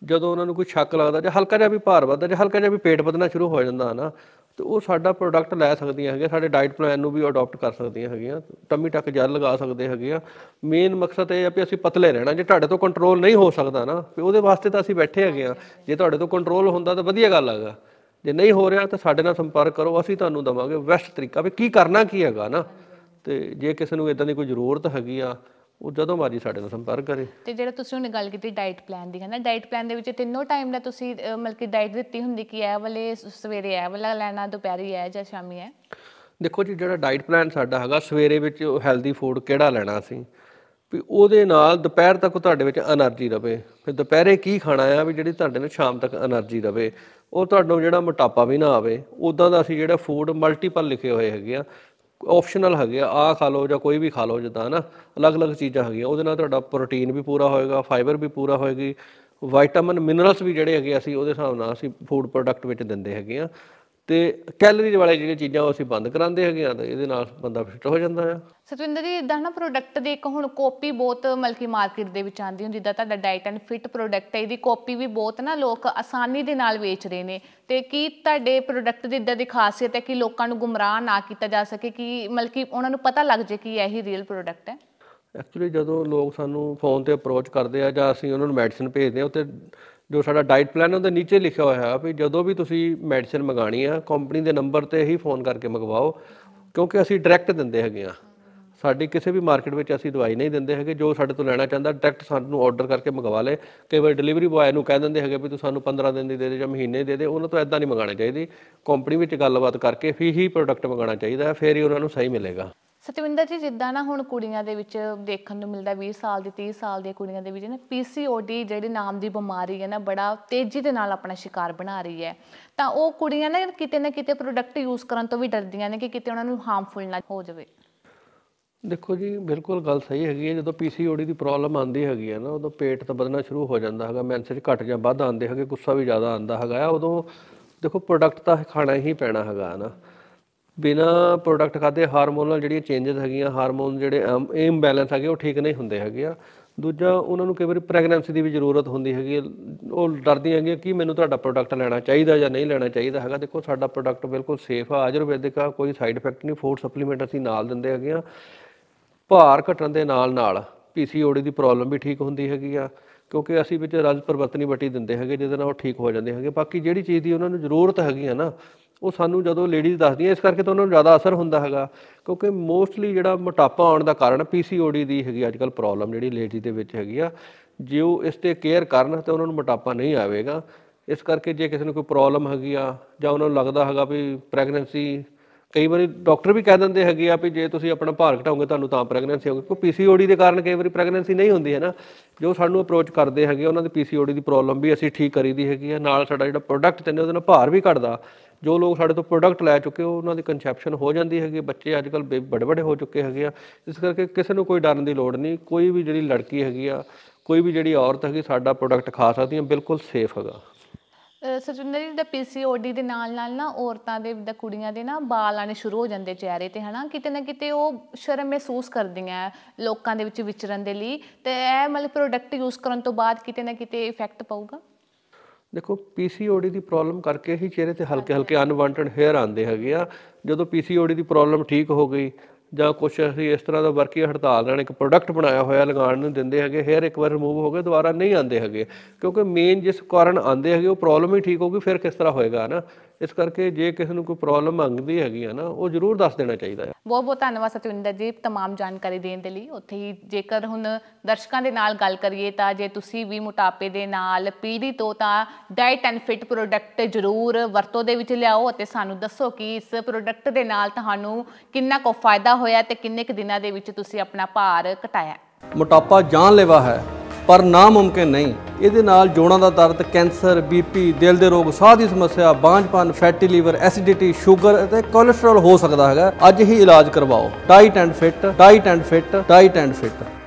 Speaker 1: ਜਦੋਂ ਉਹਨਾਂ ਨੂੰ ਕੋਈ ਸ਼ੱਕ ਲੱਗਦਾ ਜਾਂ ਹਲਕਾ ਜਿਹਾ ਵੀ ਭਾਰ ਵੱਧਦਾ ਜਾਂ ਹਲਕਾ ਜਿਹਾ ਵੀ ਪੇਟ ਵੱਧਣਾ ਸ਼ੁਰੂ ਹੋ ਜਾਂਦਾ ਹਨਾ ਨਾ ਤੇ ਉਹ ਸਾਡਾ ਪ੍ਰੋਡਕਟ ਲੈ ਸਕਦੀਆਂ ਹੈਗੀਆਂ ਸਾਡੇ ਡਾਈਟ ਪਲਾਨ ਨੂੰ ਵੀ ਅਡਾਪਟ ਕਰ ਸਕਦੀਆਂ ਹੈਗੀਆਂ ਟੰਮੀ ਟੱਕ ਜਲ ਲਗਾ ਸਕਦੇ ਹੈਗੇ ਆ ਮੇਨ ਮਕਸਦ ਇਹ ਆ ਵੀ ਅਸੀਂ ਪਤਲੇ ਰਹਿਣਾ ਜੇ ਤੁਹਾਡੇ ਤੋਂ ਕੰਟਰੋਲ ਨਹੀਂ ਹੋ ਸਕਦਾ ਨਾ ਤੇ ਉਹਦੇ ਵਾਸਤੇ ਤਾਂ ਅਸੀਂ ਬੈਠੇ ਹੈਗੇ ਆ ਜੇ ਤੁਹਾਡੇ ਤੋਂ ਕੰਟਰੋਲ ਹੁੰਦਾ ਤਾਂ ਵਧੀਆ ਗੱਲ ਹੈਗਾ ਜੇ ਨਹੀਂ ਹੋ ਰਿਹਾ ਤਾਂ ਸਾਡੇ ਨਾਲ ਸੰਪਰਕ ਕਰੋ ਅਸੀਂ ਤੁਹਾਨੂੰ ਦਵਾਂਗੇ ਬੈਸਟ ਤਰੀਕਾ ਵੀ ਕੀ ਕਰਨਾ ਕੀ ਹੈਗਾ ਨਾ ਤੇ ਜੇ ਕਿਸੇ ਨੂੰ ਇਦਾਂ ਦੀ ਕੋਈ ਜ਼ਰੂਰਤ ਹੈਗੀ ਆ ਉਹ ਜਦੋਂ ਮਰਜੀ ਸਾਡੇ ਨਾਲ ਸੰਪਰਕ ਕਰੇ
Speaker 2: ਤੇ ਜਿਹੜਾ ਤੁਸੀਂ ਹੁਣ ਗੱਲ ਕੀਤੀ ਡਾਈਟ ਪਲਾਨ ਦੀ ਹੈ ਨਾ ਡਾਈਟ ਪਲਾਨ ਦੇ ਵਿੱਚ ਤਿੰਨੋਂ ਟਾਈਮ ਦਾ ਤੁਸੀਂ ਮਤਲਬ ਕਿ ਡਾਈਟ ਦਿੱਤੀ ਹੁੰਦੀ ਕਿ ਇਹ ਵਾਲੇ ਸਵੇਰੇ ਇਹ ਵਾਲਾ ਲੈਣਾ ਦੁਪਹਿਰੀ ਹੈ ਜਾਂ ਸ਼ਾਮੀ ਹੈ
Speaker 1: ਦੇਖੋ ਜੀ ਜਿਹੜਾ ਡਾਈਟ ਪਲਾਨ ਸਾਡਾ ਹੈਗਾ ਸਵੇਰੇ ਵਿੱਚ ਹੈਲਦੀ ਫੂਡ ਕਿਹੜਾ ਲੈਣਾ ਸੀ ਵੀ ਉਹਦੇ ਨਾਲ ਦੁਪਹਿਰ ਤੱਕ ਤੁਹਾਡੇ ਵਿੱਚ એનર્ਜੀ ਰਵੇ ਫਿਰ ਦੁਪਹਿਰੇ ਕੀ ਖਾਣਾ ਆ ਵੀ ਜਿਹੜੀ ਤੁਹਾਡੇ ਨੂੰ ਸ਼ਾਮ ਤੱਕ એનર્ਜੀ ਰਵੇ ਉਹ ਤੁਹਾਨੂੰ ਜਿਹੜਾ ਮੋਟਾਪਾ ਵੀ ਨਾ ਆਵੇ ਉਦਾਂ ਦਾ ਅਸੀਂ ਜਿਹੜਾ ਫੂਡ ਮਲਟੀਪਲ ਲਿਖੇ ਹੋਏ ਹੈਗੇ ਆ ਆਪਸ਼ਨਲ ਹੈਗੇ ਆ ਆ ਖਾ ਲਓ ਜਾਂ ਕੋਈ ਵੀ ਖਾ ਲਓ ਜਿੱਦਾਂ ਨਾ ਅਲੱਗ-ਅਲੱਗ ਚੀਜ਼ਾਂ ਹੈਗੀਆਂ ਉਹਦੇ ਨਾਲ ਤੁਹਾਡਾ ਪ੍ਰੋਟੀਨ ਵੀ ਪੂਰਾ ਹੋਏਗਾ ਫਾਈਬਰ ਵੀ ਪੂਰਾ ਹੋਏਗੀ ਵਿਟਾਮਿਨ ਮਿਨਰਲਸ ਵੀ ਜਿਹੜੇ ਹੈਗੇ ਅਸੀਂ ਉਹਦੇ ਹਿਸਾਬ ਨਾਲ ਅਸੀਂ ਫੂਡ ਪ੍ਰੋਡਕਟ ਵਿੱਚ ਦਿੰਦੇ ਹੈਗੇ ਆ ਤੇ ਕੈਲਰੀ ਵਾਲੇ ਜਿਹੜੀਆਂ ਚੀਜ਼ਾਂ ਉਹ ਅਸੀਂ ਬੰਦ ਕਰਾਉਂਦੇ ਹੈਗੇ ਆ ਇਹਦੇ ਨਾਲ ਬੰਦਾ ਫਿੱਟ ਹੋ ਜਾਂਦਾ ਆ
Speaker 2: ਸਤਵਿੰਦਰ ਜੀ ਇਦਾਂ ਨਾ ਪ੍ਰੋਡਕਟ ਦੇ ਇੱਕ ਹੁਣ ਕਾਪੀ ਬਹੁਤ ਮਲਕੀ ਮਾਰਕੀਟ ਦੇ ਵਿੱਚ ਆਂਦੀ ਹੁੰਦੀ ਜਿੱਦਾਂ ਤੁਹਾਡਾ ਡਾਈਟ ਐਂਡ ਫਿਟ ਪ੍ਰੋਡਕਟ ਹੈ ਇਹਦੀ ਕਾਪੀ ਵੀ ਬਹੁਤ ਨਾ ਲੋਕ ਆਸਾਨੀ ਦੇ ਨਾਲ ਵੇਚ ਰਹੇ ਨੇ ਤੇ ਕੀ ਤੁਹਾਡੇ ਪ੍ਰੋਡਕਟ ਦੀ ਇਦਾਂ ਦੀ ਖਾਸੀਅਤ ਹੈ ਕਿ ਲੋਕਾਂ ਨੂੰ ਗੁੰਮਰਾਹ ਨਾ ਕੀਤਾ ਜਾ ਸਕੇ ਕਿ ਮਲਕੀ ਉਹਨਾਂ ਨੂੰ ਪਤਾ ਲੱਗ ਜੇ ਕਿ ਇਹ ਹੀ ਰੀਅਲ ਪ੍ਰੋਡਕਟ ਹੈ
Speaker 1: ਐਕਚੁਅਲੀ ਜਦੋਂ ਲੋਕ ਸਾਨੂੰ ਫੋਨ ਤੇ ਅਪਰੋਚ ਕਰਦੇ ਆ ਜਾਂ ਅਸੀਂ ਉਹਨਾਂ ਨੂੰ ਮੈਡੀਸਿਨ ਭੇਜਦੇ ਆ ਉੱਤੇ ਜੋ ਸਾਡਾ ਡਾਈਟ ਪਲਾਨ ਉਹਦੇ ਨੀਚੇ ਲਿਖਿਆ ਹੋਇਆ ਹੈ ਵੀ ਜਦੋਂ ਵੀ ਤੁਸੀਂ ਮੈਡੀਸਨ ਮੰਗਾਣੀ ਆ ਕੰਪਨੀ ਦੇ ਨੰਬਰ ਤੇ ਹੀ ਫੋਨ ਕਰਕੇ ਮੰਗਵਾਓ ਕਿਉਂਕਿ ਅਸੀਂ ਡਾਇਰੈਕਟ ਦਿੰਦੇ ਹੈਗੇ ਆ ਸਾਡੀ ਕਿਸੇ ਵੀ ਮਾਰਕੀਟ ਵਿੱਚ ਅਸੀਂ ਦਵਾਈ ਨਹੀਂ ਦਿੰਦੇ ਹੈਗੇ ਜੋ ਸਾਡੇ ਤੋਂ ਲੈਣਾ ਚਾਹੁੰਦਾ ਡਾਇਰੈਕਟ ਸਾਨੂੰ ਆਰਡਰ ਕਰਕੇ ਮੰਗਵਾ ਲੇ ਕਈ ਵਾਰ ਡਿਲੀਵਰੀ ਬੁਆਏ ਨੂੰ ਕਹਿ ਦਿੰਦੇ ਹੈਗੇ ਵੀ ਤੂੰ ਸਾਨੂੰ 15 ਦਿਨ ਦੀ ਦੇ ਦੇ ਜਾਂ ਮਹੀਨੇ ਦੇ ਦੇ ਉਹਨਾਂ ਤੋਂ ਐਦਾਂ ਨਹੀਂ ਮੰਗਾਣਾ ਚਾਹੀਦੀ ਕੰਪਨੀ ਵਿੱਚ ਗੱਲਬਾਤ ਕਰਕੇ ਫਿਰ ਹੀ ਪ੍ਰੋਡਕਟ ਮੰਗਾਣਾ ਚਾਹੀਦਾ ਹੈ ਫਿਰ ਹੀ ਉਹਨਾਂ ਨੂੰ ਸਹੀ ਮਿਲੇਗਾ
Speaker 2: ਸਤਵਿੰਦਰ ਜੀ ਜਿੱਦਾਂ ਨਾ ਹੁਣ ਕੁੜੀਆਂ ਦੇ ਵਿੱਚ ਦੇਖਣ ਨੂੰ ਮਿਲਦਾ 20 ਸਾਲ ਦੀ 30 ਸਾਲ ਦੇ ਕੁੜੀਆਂ ਦੇ ਵਿੱਚ ਨਾ ਪੀਸੀਓਡੀ ਜਿਹੜੇ ਨਾਮ ਦੀ ਬਿਮਾਰੀ ਹੈ ਨਾ ਬੜਾ ਤੇਜ਼ੀ ਦੇ ਨਾਲ ਆਪਣਾ ਸ਼ਿਕਾਰ ਬਣਾ ਰਹੀ ਹੈ ਤਾਂ ਉਹ ਕੁੜੀਆਂ ਨਾ ਕਿਤੇ ਨਾ ਕਿਤੇ ਪ੍ਰੋਡਕਟ ਯੂਜ਼ ਕਰਨ ਤੋਂ ਵੀ ਡਰਦੀਆਂ ਨੇ ਕਿ ਕਿਤੇ ਉਹਨਾਂ ਨੂੰ ਹਾਰਮਫੁਲ ਨਾ ਹੋ ਜਾਵੇ
Speaker 1: ਦੇਖੋ ਜੀ ਬਿਲਕੁਲ ਗੱਲ ਸਹੀ ਹੈਗੀ ਹੈ ਜਦੋਂ ਪੀਸੀਓਡੀ ਦੀ ਪ੍ਰੋਬਲਮ ਆਂਦੀ ਹੈਗੀ ਹੈ ਨਾ ਉਦੋਂ ਪੇਟ ਤਾਂ ਵਧਣਾ ਸ਼ੁਰੂ ਹੋ ਜਾਂਦਾ ਹੈਗਾ ਮੈਂਸੇਜ ਘਟ ਜਾਂ ਵੱਧ ਆਂਦੇ ਹੈਗੇ ਗੁੱਸਾ ਵੀ ਜ਼ਿਆਦਾ ਆਂਦਾ ਹੈਗਾ ਆ ਉਦੋਂ ਦੇਖੋ ਪ੍ਰੋਡਕਟ ਤਾਂ ਖਾਣਾ ਹੀ ਪੈਣਾ ਹੈਗਾ ਨਾ ਬਿਨਾ ਪ੍ਰੋਡਕਟ ਖਾਦੇ ਹਾਰਮੋਨਲ ਜਿਹੜੀਆਂ ਚੇਂਜਸ ਹੈਗੀਆਂ ਹਾਰਮੋਨ ਜਿਹੜੇ ਬੈਲੈਂਸ ਹੈਗੇ ਉਹ ਠੀਕ ਨਹੀਂ ਹੁੰਦੇ ਹੈਗੇ ਆ ਦੂਜਾ ਉਹਨਾਂ ਨੂੰ ਕਈ ਵਾਰੀ ਪ੍ਰੈਗਨੈਂਸੀ ਦੀ ਵੀ ਜ਼ਰੂਰਤ ਹੁੰਦੀ ਹੈਗੀ ਉਹ ਡਰਦੀਆਂ ਹੈਗੀਆਂ ਕਿ ਮੈਨੂੰ ਤੁਹਾਡਾ ਪ੍ਰੋਡਕਟ ਲੈਣਾ ਚਾਹੀਦਾ ਜਾਂ ਨਹੀਂ ਲੈਣਾ ਚਾਹੀਦਾ ਹੈਗਾ ਦੇਖੋ ਸਾਡਾ ਪ੍ਰੋਡਕਟ ਬਿਲਕੁਲ ਸੇਫ ਆ ਆਯੁਰਵੈਦਿਕ ਆ ਕੋਈ ਸਾਈਡ ਇਫੈਕਟ ਨਹੀਂ ਫੂਡ ਸਪਲੀਮੈਂਟ ਅਸੀਂ ਨਾਲ ਦਿੰਦੇ ਹੈਗੇ ਆ ਭਾਰ ਘਟਣ ਦੇ ਨਾਲ ਨਾਲ ਪੀਸੀਓਡੀ ਦੀ ਪ੍ਰੋਬਲਮ ਵੀ ਠੀਕ ਹੁੰਦੀ ਹੈਗੀ ਆ ਕਿਉਂਕਿ ਅਸੀਂ ਵਿੱਚ ਰਜ ਪਰਵਰਤਨੀ ਬਟੀ ਦਿੰਦੇ ਹੈਗੇ ਜਿਹਦੇ ਨਾਲ ਉਹ ਠੀਕ ਹੋ ਜਾਂਦੇ ਹੈਗੇ ਬਾਕੀ ਜਿਹੜੀ ਚੀਜ਼ ਦੀ ਉਹਨਾਂ ਨੂੰ ਜ਼ਰੂਰਤ ਹੈਗੀ ਆ ਨਾ ਉਹ ਸਾਨੂੰ ਜਦੋਂ ਲੇਡੀਜ਼ ਦੱਸਦੀਆਂ ਇਸ ਕਰਕੇ ਤਾਂ ਉਹਨਾਂ ਨੂੰ ਜ਼ਿਆਦਾ ਅਸਰ ਹੁੰਦਾ ਹੈਗਾ ਕਿਉਂਕਿ ਮੋਸਟਲੀ ਜਿਹੜਾ ਮੋਟਾਪਾ ਆਉਣ ਦਾ ਕਾਰਨ ਪੀਸੀਓਡੀ ਦੀ ਹੈਗੀ ਅੱਜਕੱਲ ਪ੍ਰੋਬਲਮ ਜਿਹੜੀ ਲੇਡੀ ਦੇ ਵਿੱਚ ਹੈਗੀ ਆ ਜੇ ਉਹ ਇਸ ਤੇ ਕੇਅਰ ਕਰਨ ਤਾਂ ਉਹਨਾਂ ਨੂੰ ਮੋਟਾਪਾ ਨਹੀਂ ਆਵੇਗਾ ਇਸ ਕਰਕੇ ਜੇ ਕਿਸੇ ਨੂੰ ਕੋਈ ਪ੍ਰੋਬਲਮ ਹੈਗੀ ਆ ਜਾਂ ਉਹਨਾਂ ਨੂੰ ਲੱਗਦਾ ਹੈਗਾ ਵੀ ਪ੍ਰੈਗਨੈਂਸੀ ਕਈ ਵਾਰੀ ਡਾਕਟਰ ਵੀ ਕਹਿ ਦਿੰਦੇ ਹੈਗੇ ਆ ਵੀ ਜੇ ਤੁਸੀਂ ਆਪਣਾ ਭਾਰ ਘਟਾਓਗੇ ਤੁਹਾਨੂੰ ਤਾਂ ਪ੍ਰੈਗਨੈਂਸੀ ਹੋਊਗੀ ਕਿਉਂਕਿ ਪੀਸੀਓਡੀ ਦੇ ਕਾਰਨ ਕਈ ਵਾਰੀ ਪ੍ਰੈਗਨੈਂਸੀ ਨਹੀਂ ਹੁੰਦੀ ਹੈ ਨਾ ਜੋ ਸਾਨੂੰ ਅਪਰੋਚ ਕਰਦੇ ਹੈਗੇ ਉਹਨਾਂ ਦੀ ਪੀਸੀਓਡੀ ਦੀ ਪ੍ਰੋਬਲਮ ਵੀ ਅਸੀਂ ਠੀਕ ਕਰੀਦੀ ਹੈਗੀ ਆ ਨਾਲ ਸਾਡਾ ਜਿਹੜਾ ਪ੍ਰੋਡਕਟ ਤੈਨੂੰ ਉਹਦੇ ਨਾਲ ਭਾਰ ਵੀ ਘਟਦਾ ਜੋ ਲੋਕ ਸਾਡੇ ਤੋਂ ਪ੍ਰੋਡਕਟ ਲੈ ਚੁੱਕੇ ਉਹਨਾਂ ਦੀ ਕਨਸੈਪਸ਼ਨ ਹੋ ਜਾਂਦੀ ਹੈਗੀ ਬੱਚੇ ਅੱਜ ਕੱਲ ਬੜੇ ਬੜੇ ਹੋ ਚੁੱਕੇ ਹੈਗੇ ਆ ਇਸ ਕਰਕੇ ਕਿਸੇ ਨੂੰ ਕੋਈ ਡਰਨ ਦੀ ਲੋੜ ਨਹੀਂ ਕੋਈ ਵੀ ਜਿਹੜੀ ਲੜਕੀ ਹੈਗੀ ਆ ਕੋਈ ਵੀ ਜਿਹੜੀ ਔਰਤ ਹੈਗੀ ਸਾਡਾ ਪ੍ਰੋਡਕਟ ਖਾ ਸਕਦੀ ਹੈ ਬਿਲਕੁਲ ਸੇਫ ਹੈਗਾ
Speaker 2: ਸਤਿੰਦਰ ਜੀ ਦਾ ਪੀਸੀਓਡੀ ਦੇ ਨਾਲ ਨਾਲ ਨਾ ਔਰਤਾਂ ਦੇ ਦਾ ਕੁੜੀਆਂ ਦੇ ਨਾ ਬਾਲ ਆਣੇ ਸ਼ੁਰੂ ਹੋ ਜਾਂਦੇ ਚਿਹਰੇ ਤੇ ਹਨਾ ਕਿਤੇ ਨਾ ਕਿਤੇ ਉਹ ਸ਼ਰਮ ਮਹਿਸੂਸ ਕਰਦੀਆਂ ਲੋਕਾਂ ਦੇ ਵਿੱਚ ਵਿਚਰਨ ਦੇ ਲਈ ਤੇ ਇਹ ਮਤਲਬ ਪ੍ਰੋਡਕਟ ਯੂਜ਼ ਕਰਨ ਤੋਂ ਬਾਅਦ ਕਿਤੇ ਨਾ ਕਿਤੇ ਇਫੈਕਟ ਪਾਊਗਾ
Speaker 1: ਦੇਖੋ ਪੀਸੀਓਡੀ ਦੀ ਪ੍ਰੋਬਲਮ ਕਰਕੇ ਹੀ ਚਿਹਰੇ ਤੇ ਹਲਕੇ ਹਲਕੇ ਅਨਵਾਂਟਡ ਹੇਅਰ ਆਉਂਦੇ ਹੈਗੇ ਆ ਜਦੋਂ ਪੀਸੀਓਡੀ ਦੀ ਪ੍ਰੋਬਲਮ ਠੀਕ ਹੋ ਗਈ ਜਾਂ ਕੁਝ ਅਸੀਂ ਇਸ ਤਰ੍ਹਾਂ ਦਾ ਵਰਕੀ ਹੜਤਾਲ ਨਾਲ ਇੱਕ ਪ੍ਰੋਡਕਟ ਬਣਾਇਆ ਹੋਇਆ ਲਗਾਉਣ ਨੂੰ ਦਿੰਦੇ ਹੈਗੇ ਹੇਅਰ ਇੱਕ ਵਾਰ ਰਿਮੂਵ ਹੋ ਗਏ ਦੁਬਾਰਾ ਨਹੀਂ ਆਉਂਦੇ ਹੈਗੇ ਕਿਉਂਕਿ ਮੇਨ ਜਿਸ ਕਾਰਨ ਆਉਂਦੇ ਹੈਗੇ ਉਹ ਪ੍ਰੋਬਲਮ ਹੀ ਠੀਕ ਹੋ ਗਈ ਫਿਰ ਕਿਸ ਤਰ੍ਹਾਂ ਹੋਏਗਾ ਨਾ ਇਸ ਕਰਕੇ ਜੇ ਕਿਸੇ ਨੂੰ ਕੋਈ ਪ੍ਰੋਬਲਮ ਆਂਗਦੀ ਹੈਗੀ ਆ ਨਾ ਉਹ ਜ਼ਰੂਰ ਦੱਸ ਦੇਣਾ ਚਾਹੀਦਾ
Speaker 2: ਹੈ ਬਹੁਤ ਬਹੁਤ ਧੰਨਵਾਦ ਸਤਵਿੰਦਰ ਜੀ तमाम ਜਾਣਕਾਰੀ ਦੇਣ ਦੇ ਲਈ ਉੱਥੇ ਹੀ ਜੇਕਰ ਹੁਣ ਦਰਸ਼ਕਾਂ ਦੇ ਨਾਲ ਗੱਲ ਕਰੀਏ ਤਾਂ ਜੇ ਤੁਸੀਂ ਵੀ ਮੋਟਾਪੇ ਦੇ ਨਾਲ ਪੀੜੀ ਤੋਂ ਤਾਂ ਡਾਈਟ ਐਂਡ ਫਿਟ ਪ੍ਰੋਡਕਟ ਜ਼ਰੂਰ ਵਰਤੋਂ ਦੇ ਵਿੱਚ ਲਿਆਓ ਅਤੇ ਸਾਨੂੰ ਦੱਸੋ ਕਿ ਇਸ ਪ੍ਰੋਡਕਟ ਦੇ ਨਾਲ ਤੁਹਾਨੂੰ ਕਿੰਨਾ ਕੁ ਫਾਇਦਾ ਹੋਇਆ ਤੇ ਕਿੰਨੇ ਕੁ ਦਿਨਾਂ ਦੇ ਵਿੱਚ ਤੁਸੀਂ ਆਪਣਾ ਭਾਰ ਘਟਾਇਆ
Speaker 1: ਮੋਟਾਪਾ ਜਾਨਲੇਵਾ ਹੈ ਪਰ ਨਾ ਮੁਮਕਿਨ ਨਹੀਂ ਇਹਦੇ ਨਾਲ ਜੋੜਾਂ ਦਾ ਦਰਦ ਕੈਂਸਰ ਬੀਪੀ ਦਿਲ ਦੇ ਰੋਗ ਸਾਹ ਦੀ ਸਮੱਸਿਆ ਬਾਂਝਪਨ ਫੈਟੀ ਲੀਵਰ ਐਸਿਡਿਟੀ ਸ਼ੂਗਰ ਅਤੇ ਕੋਲੇਸਟ੍ਰੋਲ ਹੋ ਸਕਦਾ ਹੈਗਾ ਅੱਜ ਹੀ ਇਲਾਜ ਕਰਵਾਓ diet and fit diet and fit diet and fit